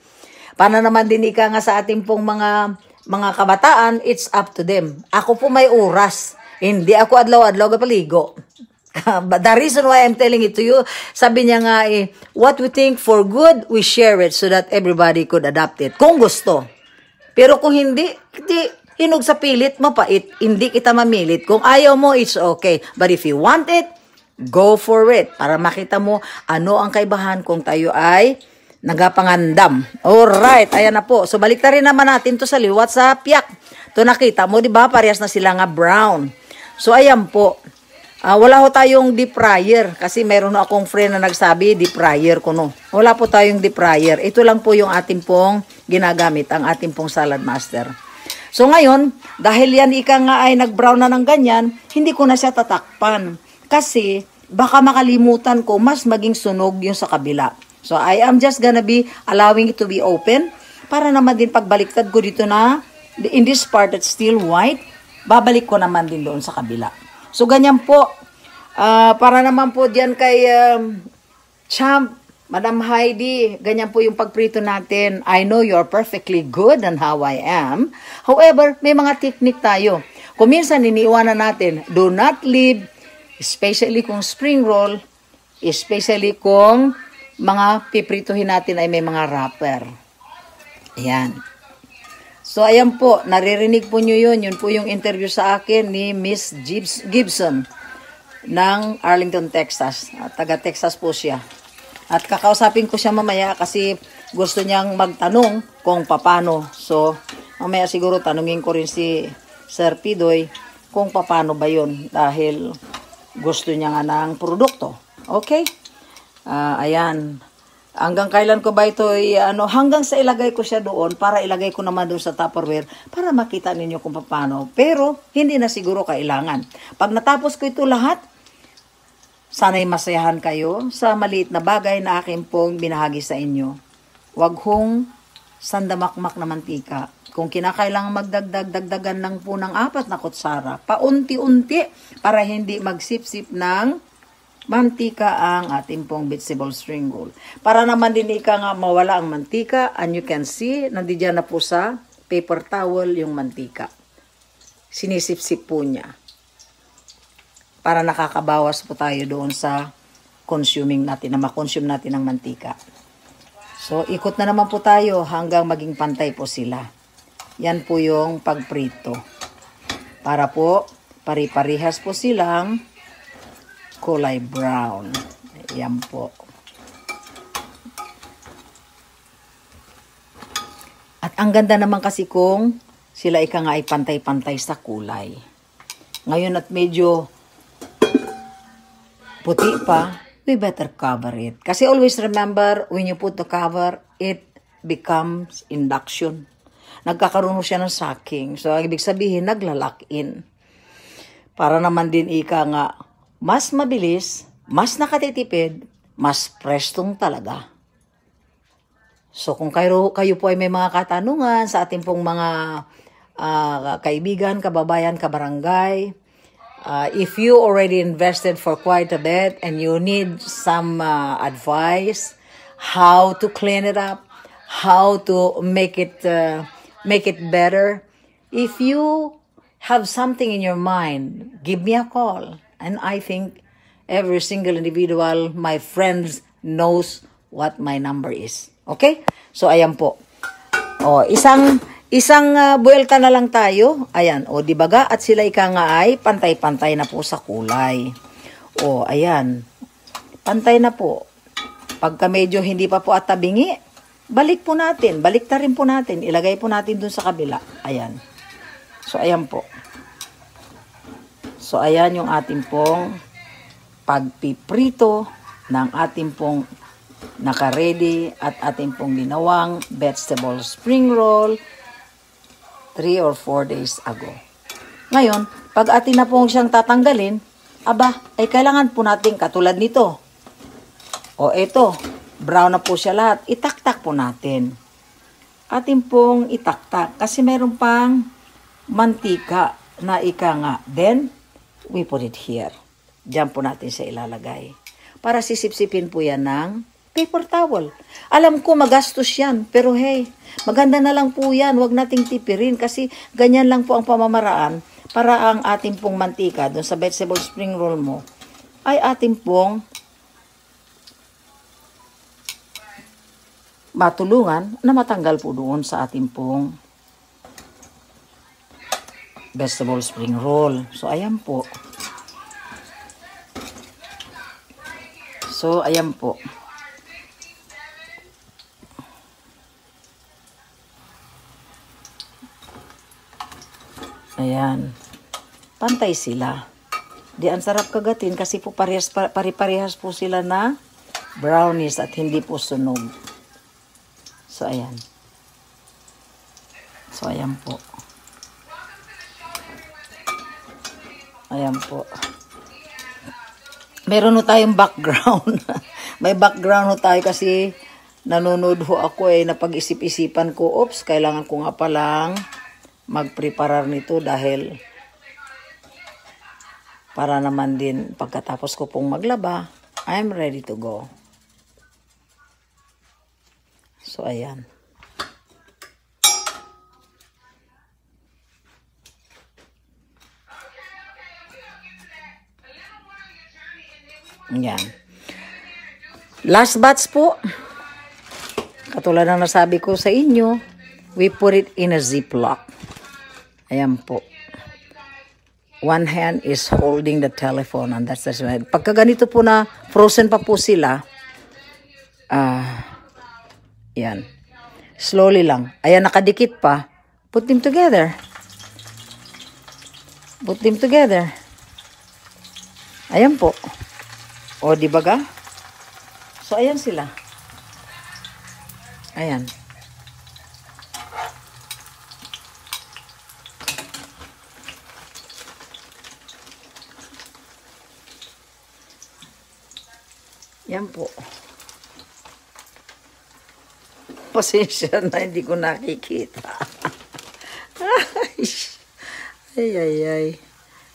Para naman din ika nga sa ating pong mga mga kabataan, it's up to them. Ako po may oras. Hindi ako adlaw-adlaw kapaligo. -adlaw but the reason why I'm telling it to you, sabi niya nga eh, what we think for good, we share it so that everybody could adopt it. Kung gusto. Pero kung hindi, hindi, hinog sa pilit, mapait. Hindi kita mamilit. Kung ayaw mo, it's okay. But if you want it, go for it. Para makita mo ano ang kaibahan kung tayo ay nagapangandam. Alright, ayan na po. So, balik na rin naman natin to sa liwat sa piyak. To nakita mo, di ba? Parehas na sila nga brown. So, ayan po. Uh, wala ho tayong deep fryer kasi meron na akong friend na nagsabi deep fryer ko no. Wala po tayong deep fryer. Ito lang po yung ating pong ginagamit, ang ating pong salad master. So ngayon, dahil yan ika nga ay nagbrown na ng ganyan, hindi ko na siya tatakpan. Kasi baka makalimutan ko mas maging sunog yung sa kabila. So I am just gonna be allowing it to be open para naman din pagbaliktad ko dito na in this part that's still white, babalik ko naman din doon sa kabila. So, ganyan po. Uh, para naman po dyan kay um, Champ, Madam Heidi, ganyan po yung pagprito natin. I know you're perfectly good and how I am. However, may mga technique tayo. Kung minsan iniiwanan natin, do not leave, especially kung spring roll, especially kung mga piprituhin natin ay may mga wrapper. Ayan. So, ayan po, naririnig po nyo yun. Yun po yung interview sa akin ni Miss Gibson ng Arlington, Texas. At taga Texas po siya. At kakausapin ko siya mamaya kasi gusto niyang magtanong kung papano. So, mamaya siguro tanungin ko rin si Sir Pidoy kung papano ba yon dahil gusto niya nga ng produkto. Okay? Uh, ayan. Hanggang kailan ko ba ito i, ano, hanggang sa ilagay ko siya doon para ilagay ko naman doon sa Tupperware para makita ninyo kung paano. Pero hindi na siguro kailangan. Pag natapos ko ito lahat, sana'y masayahan kayo sa maliit na bagay na akin pong binahagi sa inyo. Huwag hong sandamakmak na mantika. Kung kinakailangan magdagdag, dagdagan lang po ng apat na kutsara. Paunti-unti para hindi magsipsip ng mantika ang ating pong vegetable string roll. Para naman din ika nga mawala ang mantika, and you can see, nandiyan na po sa paper towel yung mantika. Sinisipsip po niya. Para nakakabawas po tayo doon sa consuming natin, na makonsume natin ng mantika. So, ikot na naman po tayo hanggang maging pantay po sila. Yan po yung pagprito. Para po, pari-parihas po silang kulay brown. Ayan po. At ang ganda naman kasi kung sila ika nga ay pantay-pantay sa kulay. Ngayon at medyo puti pa, we better cover it. Kasi always remember, when you put the cover, it becomes induction. Nagkakaroon siya ng sucking. So, ibig sabihin, naglalak in. Para naman din ika nga, mas mabilis, mas nakatitipid, mas prestong talaga. So kung kayo, kayo po ay may mga katanungan sa ating pong mga uh, kaibigan, kababayan, kabarangay, uh, if you already invested for quite a bit and you need some uh, advice how to clean it up, how to make it uh, make it better, if you have something in your mind, give me a call. And I think every single individual, my friends, knows what my number is. Okay? So, ayan po. O, isang, isang uh, buwelta na lang tayo. Ayan, o, dibaga at sila ika nga ay pantay-pantay na po sa kulay. O, ayan. Pantay na po. Pagka medyo hindi pa po at tabingi, balik po natin. Balik ta rin po natin. Ilagay po natin dun sa kabila. Ayan. So, ayan po. So, ayan yung ating pong pagpiprito ng ating pong nakaredy at ating pong ginawang vegetable spring roll 3 or 4 days ago. Ngayon, pag atin na pong siyang tatanggalin, aba, ay kailangan po natin katulad nito. O eto, brown na po siya lahat. Itaktak po natin. Atin pong itaktak kasi meron pang mantika na ika nga. Then, we put it here. Diyan po natin siya ilalagay. Para sisipsipin po yan ng paper towel. Alam ko magastos yan, pero hey, maganda na lang po yan. Huwag nating tipirin kasi ganyan lang po ang pamamaraan para ang ating pong mantika doon sa vegetable spring roll mo ay ating pong matulungan na matanggal po doon sa ating pong vegetable spring roll. So, ayan po. So, ayan po. Ayan. Pantay sila. Di ang sarap kagatin kasi po parehas, pare-parehas po sila na brownies at hindi po sunog. So, ayan. So, ayan po. Ayan po. Meron no tayong background. May background no tayo kasi nanonood ho ako eh. Napag-isip-isipan ko, oops, kailangan ko nga palang magpreparar nito dahil para naman din pagkatapos ko pong maglaba, I'm ready to go. So, ayan. Yan. Last batch po. Katulad ng nasabi ko sa inyo, we put it in a ziplock. Ayan po. One hand is holding the telephone and that's the right. Pagka ganito po na frozen pa po sila, ah, uh, yan. Slowly lang. Ayan, nakadikit pa. Put them together. Put them together. Ayan po. O, di ba ga? So, ayan sila. Ayan. Yan po. Pasensya na, hindi ko nakikita. ay, ay, ay.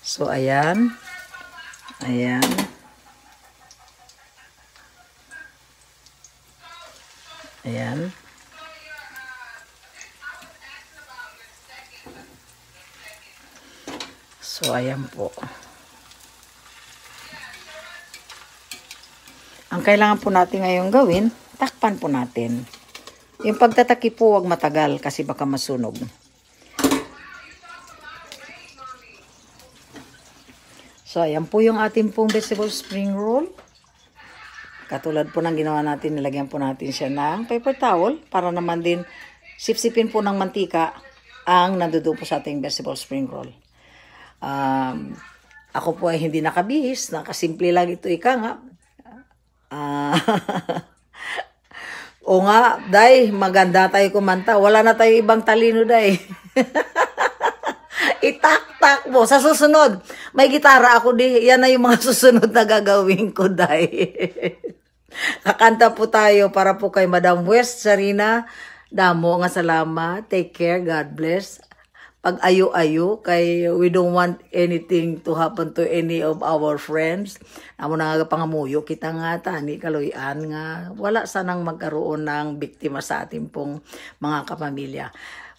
So, ayan. Ayan. Ayan. So, ayan po. Ang kailangan po natin ngayon gawin, takpan po natin. Yung pagtataki po, huwag matagal kasi baka masunog. So, ayan po yung ating pong vegetable spring roll. Katulad po ng ginawa natin, nilagyan po natin siya ng paper towel para naman din sipsipin po ng mantika ang nandudoon po sa ating vegetable spring roll. Um, ako po ay hindi nakabihis, nakasimple lang ito ika nga. Uh, o nga, day, maganda tayo kumanta. Wala na tayo ibang talino, day. itaktak mo. Sa susunod, may gitara ako di. Yan na yung mga susunod na gagawin ko, dai. Kakanta po tayo para po kay Madam West Sarina. Damo nga salamat. Take care. God bless. Pag ayo-ayo kay we don't want anything to happen to any of our friends. Amo na nga pangamuyo kita nga tani kaluyan nga wala sanang magkaroon ng biktima sa ating pong mga kapamilya.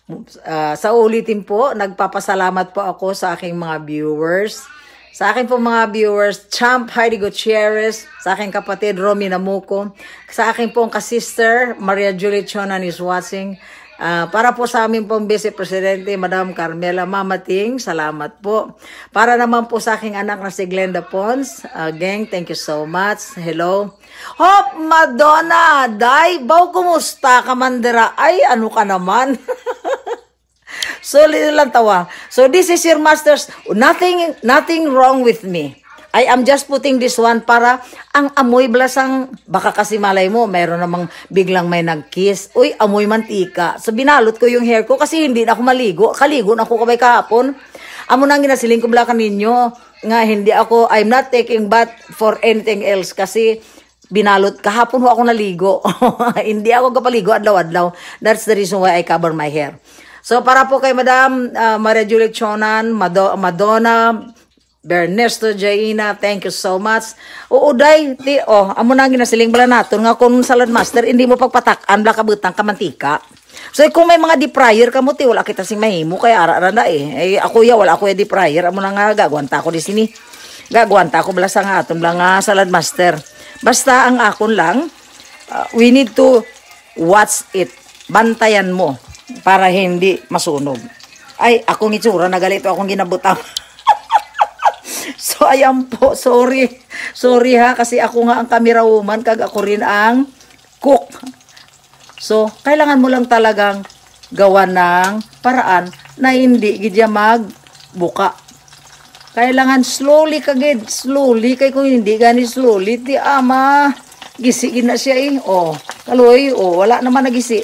Uh, sa ulitin po, nagpapasalamat po ako sa aking mga viewers. Sa akin po mga viewers, Champ Heidi Gutierrez, sa aking kapatid Romy Namuko, sa akin pong kasister Maria Julie Chonan is watching, Uh, para po sa aming pong Vice Presidente, Madam Carmela Mamating, salamat po. Para naman po sa aking anak na si Glenda Pons, uh, gang, thank you so much. Hello. Hop, Madonna! Day, Bow, kumusta? ka, Kamandera, ay, ano ka naman? so, lang tawa. So, this is your masters. Nothing, nothing wrong with me. I am just putting this one para ang amoy blasang, baka kasi malay mo, mayroon namang biglang may nag-kiss. Uy, amoy mantika. So, binalot ko yung hair ko kasi hindi na ako maligo. Kaligo na ako kamay kahapon. Amo na nang ginasiling ko bala kaninyo nga hindi ako, I'm not taking bath for anything else kasi binalot kahapon ho ako naligo. hindi ako kapaligo adlaw-adlaw. That's the reason why I cover my hair. So para po kay Madam uh, Maria Julie Chonan, Mad Madonna, Bernesto Jaina, thank you so much. Oo, ti, oh, amo na ginasiling bala naton nga kung salad master, hindi mo pagpatakan, blakabutang kamantika. So, eh, kung may mga deep fryer ka mo, ti, wala kita sing mahimo, kaya ara aranda eh. Eh, ako ya, wala ako ya deep fryer, amo na nga, gagawanta ako di sini. Gagawanta ako bala sa nga aton, bala nga salad master. Basta ang akon lang, uh, we need to watch it. Bantayan mo para hindi masunog. Ay, akong itsura, nagalito akong ginabutang. So, ayan po. Sorry. Sorry ha. Kasi ako nga ang camera Kag ako rin ang cook. So, kailangan mo lang talagang gawa ng paraan na hindi gidya magbuka. Kailangan slowly kagid. Slowly. Kay kung hindi gani slowly, ti ama. Gisigin na siya eh. Oh, kaloy. Oh, wala naman nagisi.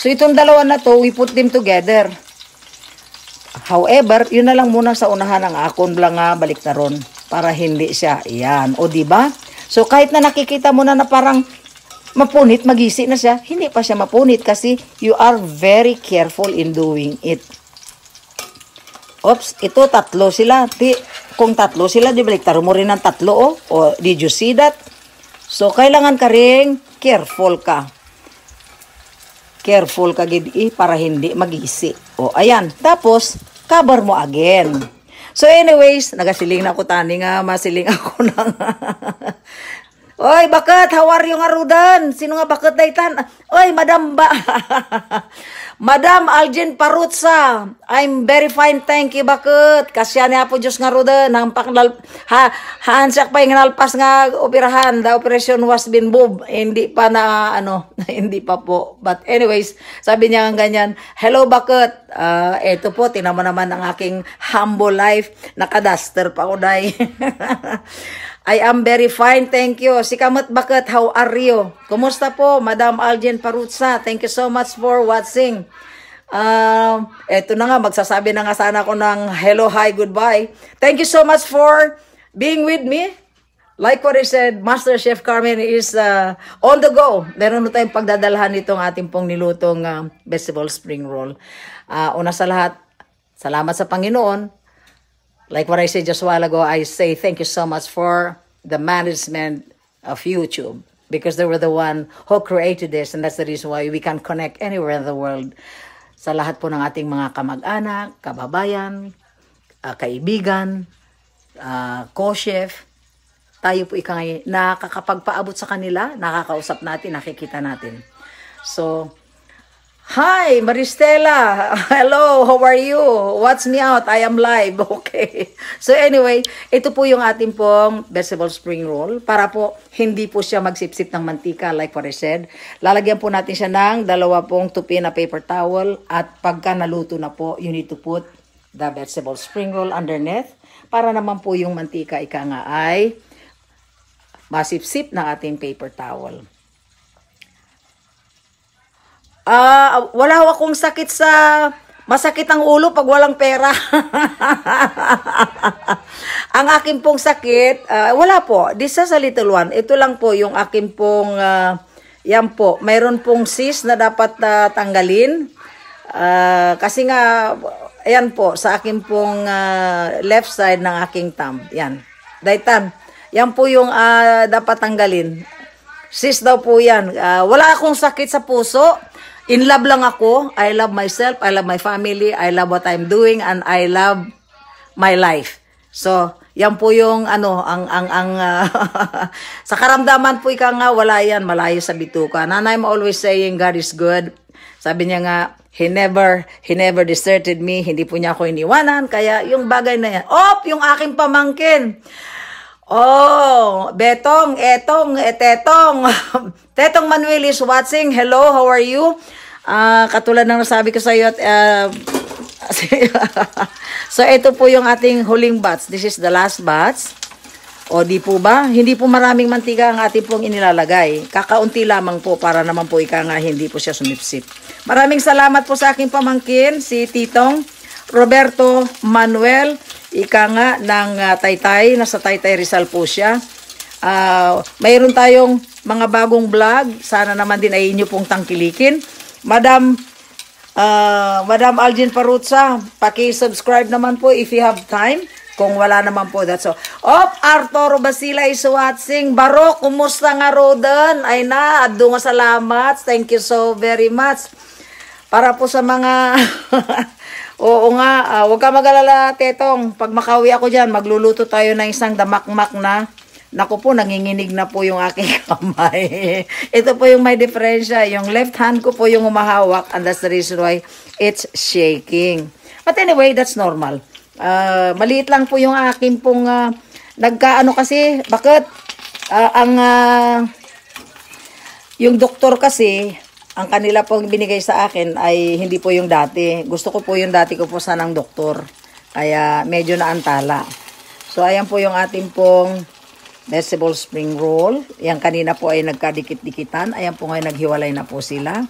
So, itong dalawa na to, we put them together. However, yun na lang muna sa unahan ang akon lang nga ah, balik na ron para hindi siya. Yan. O di ba? So kahit na nakikita mo na na parang mapunit, magisi na siya, hindi pa siya mapunit kasi you are very careful in doing it. Oops, ito tatlo sila. Di, kung tatlo sila, di balik taro mo rin ng tatlo. Oh. oh. Did you see that? So, kailangan ka rin careful ka. Careful ka gid eh, para hindi magisi. O, oh, ayan. Tapos, cover mo again. So anyways, nagasiling na ako tani nga, masiling ako ng Oy, bakit? How are you nga Rudan? Sino nga bakit daytan? Oy, Madam ba Madam Algin Parutsa, I'm very fine, thank you, bakit? Kasya niya po Diyos nga Rudan, hampak nal... Ha, haansak pa yung nalpas nga operahan, the operation was been moved. Hindi pa na, ano, hindi pa po. But anyways, sabi niya nga ganyan, hello, bakit? Uh, ah, eto po, tinaman naman ang aking humble life. Nakadaster pa ko, day. I am very fine, thank you. Si Kamot Bakat, how are you? Kumusta po, Madam Aljen Parutsa? Thank you so much for watching. uh, eto na nga, magsasabi na nga sana ako ng hello, hi, goodbye. Thank you so much for being with me. Like what I said, Master Chef Carmen is uh, on the go. Meron na tayong pagdadalhan nitong ating pong nilutong uh, vegetable spring roll. Uh, una sa lahat, salamat sa Panginoon like what I said just a while ago, I say thank you so much for the management of YouTube because they were the one who created this and that's the reason why we can connect anywhere in the world sa lahat po ng ating mga kamag-anak, kababayan, uh, kaibigan, uh, co-chef, tayo po ikangay nakakapagpaabot sa kanila, nakakausap natin, nakikita natin. So, Hi, Maristela. Hello, how are you? Watch me out. I am live. Okay. So anyway, ito po yung ating pong vegetable spring roll para po hindi po siya magsipsip ng mantika like what I said. Lalagyan po natin siya ng dalawa pong tupi na paper towel at pagka naluto na po, you need to put the vegetable spring roll underneath para naman po yung mantika ika nga ay masipsip ng ating paper towel. Ah, uh, wala ho akong sakit sa masakit ang ulo pag walang pera. ang akin pong sakit, uh, wala po. This is a little one. Ito lang po yung akin pong uh, yan po, mayroon pong sis na dapat uh, tanggalin. Uh, kasi nga, ayan po, sa akin pong uh, left side ng aking thumb. Yan. Daitan, yan po yung uh, dapat tanggalin. Sis daw po yan. Uh, wala akong sakit sa puso in love lang ako. I love myself, I love my family, I love what I'm doing, and I love my life. So, yan po yung ano, ang, ang, ang, uh, sa karamdaman po ika nga, wala yan, malayo sa bituka. Nanay mo always saying, God is good. Sabi niya nga, He never, he never deserted me. Hindi po niya ako iniwanan. Kaya yung bagay na yan. Oh, yung aking pamangkin. Oh, Betong, Etong, Etetong. Tetong Manuel is watching. Hello, how are you? Uh, katulad ng nasabi ko sa iyo at uh, so ito po yung ating huling batch. This is the last batch. O di po ba? Hindi po maraming mantika ang ating pong inilalagay. Kakaunti lamang po para naman po ika nga hindi po siya sumipsip. Maraming salamat po sa aking pamangkin, si Titong Roberto Manuel. Ika nga ng uh, Taytay, nasa Taytay Rizal po siya. Uh, mayroon tayong mga bagong vlog. Sana naman din ay inyo pong tangkilikin. Madam uh, Madam Algin Parutsa, paki-subscribe naman po if you have time. Kung wala naman po, that's all. Op, Arturo Basila is watching. Barok, kumusta nga Roden? Ay na, adu nga salamat. Thank you so very much. Para po sa mga... Oo nga, uh, huwag ka magalala, Tetong. Pag makawi ako dyan, magluluto tayo ng isang damakmak na Naku po, nanginginig na po yung aking kamay. Ito po yung may diferensya. Yung left hand ko po yung humahawak and that's the reason why it's shaking. But anyway, that's normal. Uh, maliit lang po yung aking pong uh, nagkaano kasi. Bakit? Uh, ang uh, yung doktor kasi ang kanila pong binigay sa akin ay hindi po yung dati. Gusto ko po yung dati ko po sanang doktor. Kaya medyo naantala. So ayan po yung ating pong vegetable spring roll. Yan kanina po ay nagkadikit-dikitan. Ayan po ngayon naghiwalay na po sila.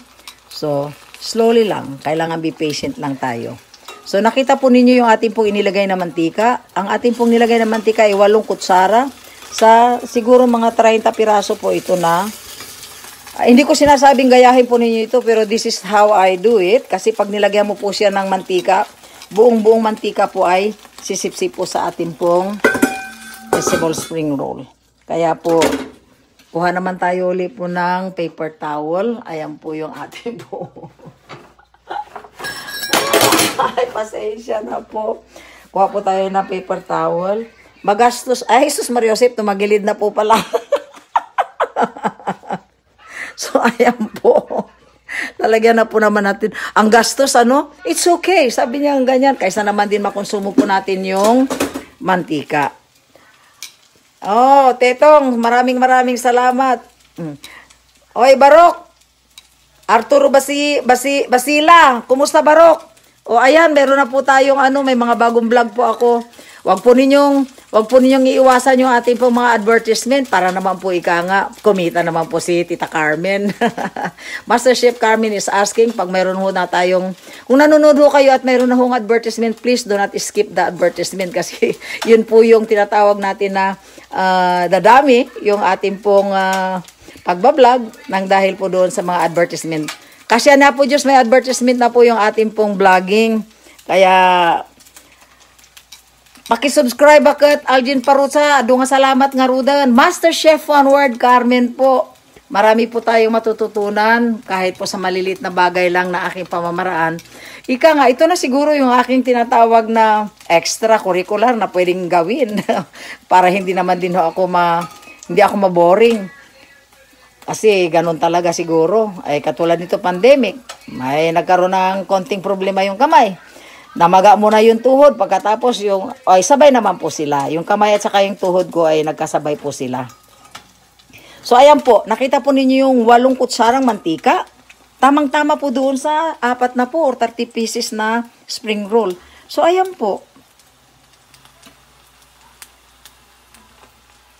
So, slowly lang. Kailangan be patient lang tayo. So, nakita po ninyo yung ating pong inilagay na mantika. Ang ating pong nilagay na mantika ay walong kutsara. Sa siguro mga 30 piraso po ito na. Uh, hindi ko sinasabing gayahin po ninyo ito pero this is how I do it. Kasi pag nilagyan mo po siya ng mantika, buong-buong mantika po ay sisipsip po sa ating pong vegetable spring roll. Kaya po, kuha naman tayo ulit po ng paper towel. Ayan po yung ating po. ay, pasensya na po. Kuha po tayo ng paper towel. Magastos. Ay, Jesus Mariosip, tumagilid na po pala. so, ayan po. Lalagyan na po naman natin. Ang gastos, ano? It's okay. Sabi niya ang ganyan. Kaysa naman din makonsumo po natin yung mantika. Oh, Tetong, maraming maraming salamat. Mm. Oy, Barok. Arturo Basi, Basi, Basila, kumusta Barok? O ayan, meron na po tayong ano, may mga bagong vlog po ako. Huwag po ninyong Huwag po ninyong iiwasan yung ating pong mga advertisement para naman po ika nga, kumita naman po si Tita Carmen. Master Chef Carmen is asking pag mayroon ho na tayong, kung nanonood ho kayo at mayroon na hong advertisement, please do not skip the advertisement kasi yun po yung tinatawag natin na uh, dadami yung ating pong uh, pagbablog nang dahil po doon sa mga advertisement. Kasi na po Diyos, may advertisement na po yung ating pong vlogging. Kaya Pakisubscribe subscribe akat Algin Parusa. Dunga salamat nga rudan. Master Chef One Word Carmen po. Marami po tayong matututunan kahit po sa malilit na bagay lang na aking pamamaraan. Ika nga, ito na siguro yung aking tinatawag na extracurricular na pwedeng gawin para hindi naman din ako ma hindi ako maboring. Kasi ganun talaga siguro. Ay katulad nito pandemic, may nagkaroon ng konting problema yung kamay namaga mo na yung tuhod. Pagkatapos yung, ay sabay naman po sila. Yung kamay at saka yung tuhod ko ay nagkasabay po sila. So ayan po, nakita po ninyo yung walong kutsarang mantika. Tamang-tama po doon sa apat na po or 30 pieces na spring roll. So ayan po.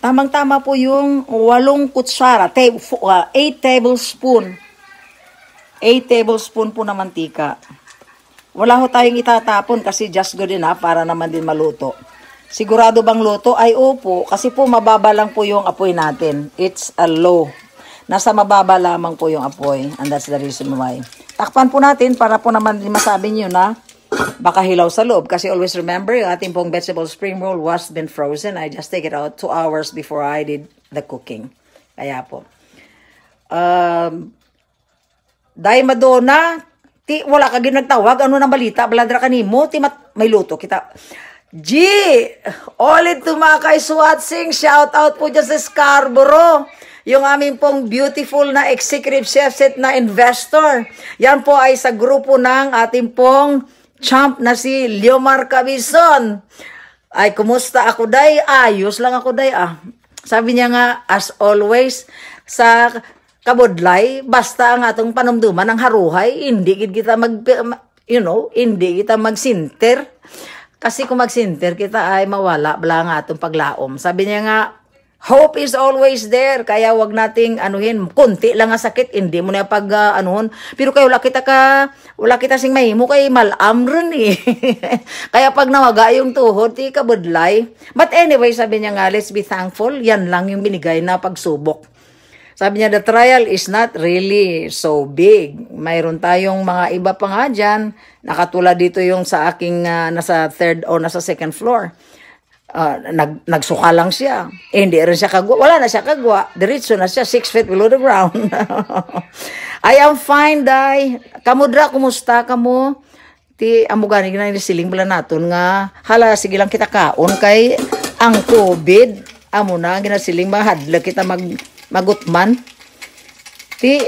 Tamang-tama po yung walong kutsara, 8 tablespoon. 8 tablespoon po na mantika. Wala ho tayong itatapon kasi just good enough para naman din maluto. Sigurado bang luto? Ay opo, kasi po mababa lang po yung apoy natin. It's a low. Nasa mababa lamang po yung apoy and that's the reason why. Takpan po natin para po naman din masabi nyo na baka hilaw sa loob. Kasi always remember, yung ating pong vegetable spring roll was been frozen. I just take it out two hours before I did the cooking. Kaya po. Um, Dai Madonna, Ti, wala ka ginagtawag. Ano nang balita? Baladra ka nimo. Ti, mat, may luto kita. G, ulit tumakay Swatsing. Shout out po dyan sa Scarborough. Yung aming pong beautiful na executive chef set na investor. Yan po ay sa grupo ng ating pong champ na si Leomar Cabizon. Ay, kumusta ako day? Ayos lang ako day ah. Sabi niya nga, as always, sa kabudlay basta ang atong panumduman ang haruhay hindi gid kita mag you know hindi kita magsinter kasi kung magsinter kita ay mawala bala ang atong paglaom sabi niya nga hope is always there kaya wag nating anuhin kunti lang ang sakit hindi mo na pag uh, anuhon pero kayo wala kita ka wala kita sing mahimo kay malam ron eh kaya pag nawaga yung tuhod ti eh, kabudlay but anyway sabi niya nga let's be thankful yan lang yung binigay na pagsubok sabi niya, the trial is not really so big. Mayroon tayong mga iba pa nga dyan. Nakatula dito yung sa aking uh, nasa third o nasa second floor. Uh, nag, nagsuka lang siya. Eh, hindi rin siya kagwa. Wala na siya kagwa. Diretso na siya, six feet below the ground. I am fine, Day. Kamudra, kumusta kamo? Ti, amugani na siling bala naton nga. Hala, sige lang kita kaon kay ang COVID. Amo na, ginasiling mahadla kita mag magutman. Ti,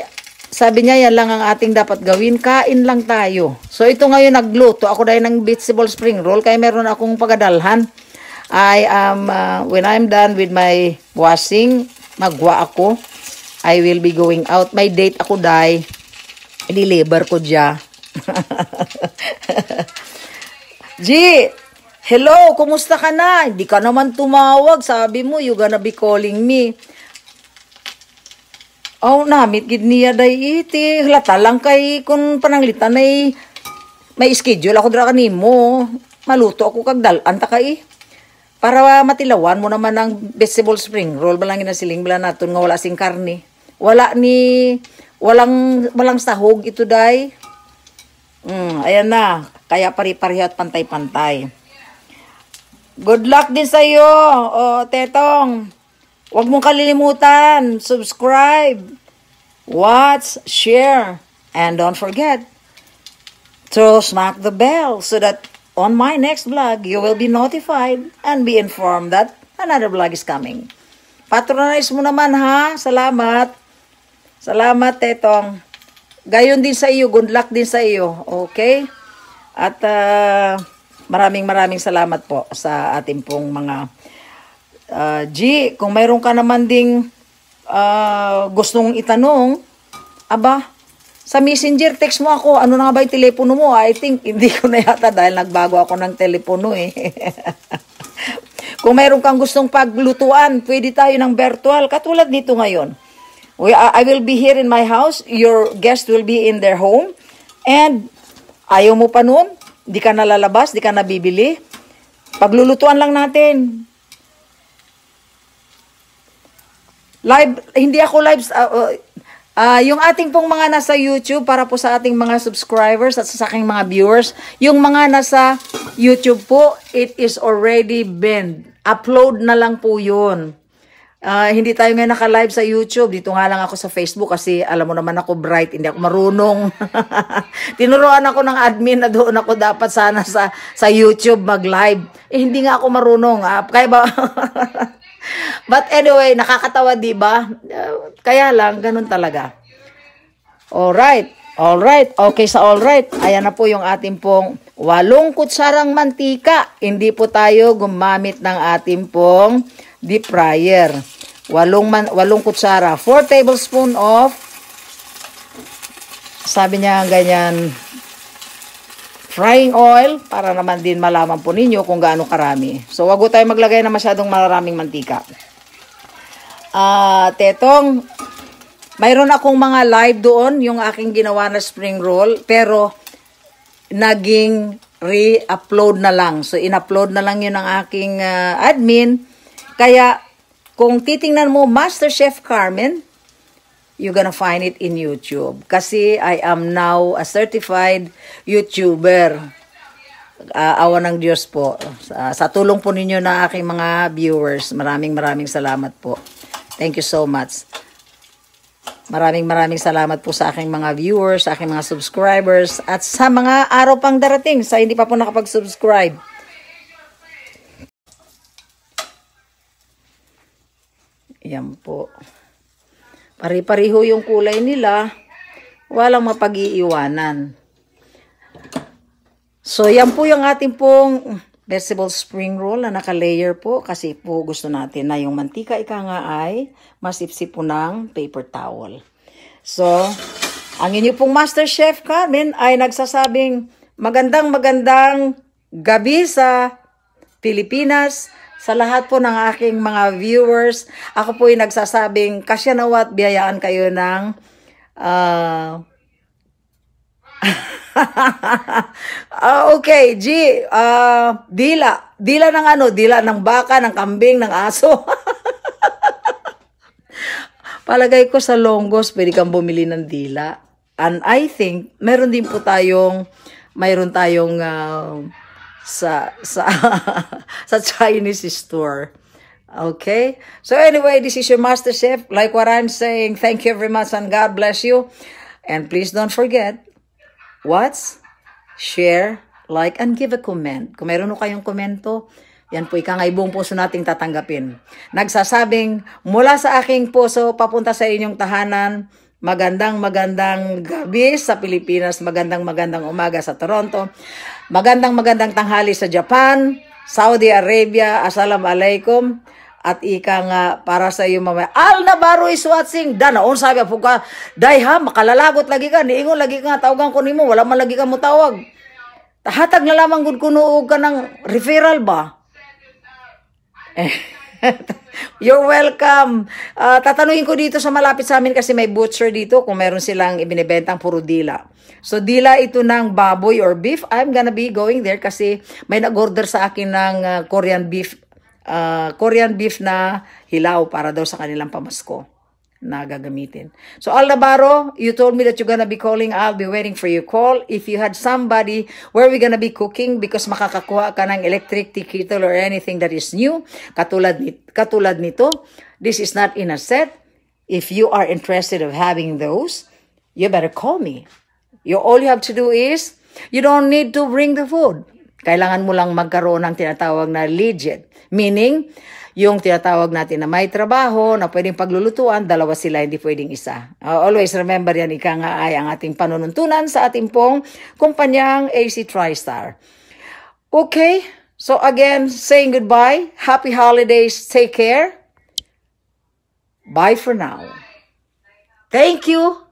sabi niya, yan lang ang ating dapat gawin. Kain lang tayo. So, ito ngayon nagluto. Ako dahil ng vegetable spring roll, kaya meron akong pagadalhan. I am, uh, when I'm done with my washing, magwa ako. I will be going out. May date ako dahil i ko dya. G, hello, kumusta ka na? Hindi ka naman tumawag. Sabi mo, you gonna be calling me. Aw oh, namit gid niya day iti halata lang kay kun pananglitan ay may schedule ako dra kanimo. Maluto ako kag dalan ta kay. Para matilawan mo naman ang vegetable spring roll balangin na siling bala naton nga wala sing karne. Wala ni walang walang sahog ito day. Mm, ayan na. Kaya pari-pareho at pantay-pantay. Good luck din sa iyo, oh, tetong. Huwag mong kalilimutan, subscribe, watch, share, and don't forget to smack the bell so that on my next vlog, you will be notified and be informed that another vlog is coming. Patronize mo naman ha. Salamat. Salamat, Tetong. Gayon din sa iyo. Good luck din sa iyo. Okay? At uh, maraming maraming salamat po sa ating pong mga Uh, G, kung mayroon ka naman ding uh, gustong itanong, aba, sa messenger, text mo ako, ano na nga ba yung telepono mo? I think, hindi ko na yata dahil nagbago ako ng telepono eh. Kung mayroon kang gustong paglutuan, pwede tayo ng virtual, katulad nito ngayon. We, ah, I will be here in my house, your guest will be in their home, and ayaw mo pa noon, di ka nalalabas, di ka nabibili, paglulutuan lang natin. Live, hindi ako live, uh, uh, yung ating pong mga nasa YouTube, para po sa ating mga subscribers at sa aking mga viewers, yung mga nasa YouTube po, it is already been. Upload na lang po yun. Uh, hindi tayo ngayon naka-live sa YouTube. Dito nga lang ako sa Facebook kasi alam mo naman ako bright. Hindi ako marunong. Tinuruan ako ng admin na doon ako dapat sana sa, sa YouTube mag-live. Eh, hindi nga ako marunong. Uh, kaya ba... But anyway, nakakatawa, di ba? Uh, kaya lang, ganun talaga. All right. All right. Okay sa right. Ayan na po yung ating pong walong kutsarang mantika. Hindi po tayo gumamit ng ating pong deep fryer. Walong, man, walong kutsara. 4 tablespoon of sabi niya ganyan frying oil para naman din malaman po ninyo kung gaano karami. So, wag tayo maglagay na masyadong maraming mantika. At uh, tetong, mayroon akong mga live doon yung aking ginawa na spring roll pero naging re-upload na lang. So, in-upload na lang yun ng aking uh, admin. Kaya, kung titingnan mo, Masterchef Carmen, you're gonna find it in YouTube. Kasi I am now a certified YouTuber. Uh, awa ng Diyos po. Uh, sa tulong po ninyo na aking mga viewers, maraming maraming salamat po. Thank you so much. Maraming maraming salamat po sa aking mga viewers, sa aking mga subscribers, at sa mga araw pang darating sa hindi pa po nakapag-subscribe. Yan po. Pare-pareho yung kulay nila. Walang mapag-iiwanan. So, yan po yung ating pong vegetable spring roll na naka-layer po kasi po gusto natin na yung mantika ika nga ay masipsip po ng paper towel. So, ang inyo pong Master Chef Carmen ay nagsasabing magandang magandang gabi sa Pilipinas sa lahat po ng aking mga viewers, ako po ay nagsasabing, kasya nawa at biyayaan kayo ng uh, uh, okay, G, uh, dila. Dila ng ano? Dila ng baka, ng kambing, ng aso. Palagay ko sa longgos, pwede kang bumili ng dila. And I think, meron din po tayong, mayroon tayong uh, sa sa sa Chinese store. Okay? So anyway, this is your Master Chef. Like what I'm saying, thank you very much and God bless you. And please don't forget, what's share, like, and give a comment. Kung meron kayong komento, yan po, ikang buong puso nating tatanggapin. Nagsasabing, mula sa aking puso, papunta sa inyong tahanan, Magandang magandang gabi sa Pilipinas, magandang magandang umaga sa Toronto, magandang magandang tanghali sa Japan, Saudi Arabia, Assalamu Alaikum, at ika nga para sa iyo mamaya. Al na Navarro is watching. Danaon sabi po ka, dayha, makalalagot lagi ka, niingon lagi ka, tawagan ko nimo, wala man lagi ka mo tawag. Tahatag na lamang gud kunuog ka ng referral ba? Eh. You're welcome. Uh, tatanungin ko dito sa malapit sa amin kasi may butcher dito kung meron silang ibinebentang puro dila. So dila ito ng baboy or beef. I'm gonna be going there kasi may nag-order sa akin ng uh, Korean beef uh, Korean beef na hilaw para daw sa kanilang pamasko na gagamitin. So Aldabaro, you told me that you're gonna be calling. I'll be waiting for your call. If you had somebody where we gonna be cooking because makakakuha ka ng electric tea or anything that is new, katulad, nit katulad nito, this is not in a set. If you are interested of having those, you better call me. You, all you have to do is, you don't need to bring the food. Kailangan mo lang magkaroon ng tinatawag na legit. Meaning, yung tinatawag natin na may trabaho, na pwedeng paglulutuan, dalawa sila, hindi pwedeng isa. Uh, always remember yan, ika nga ay ang ating panununtunan sa ating pong kumpanyang AC TriStar. Okay, so again, saying goodbye. Happy holidays. Take care. Bye for now. Thank you.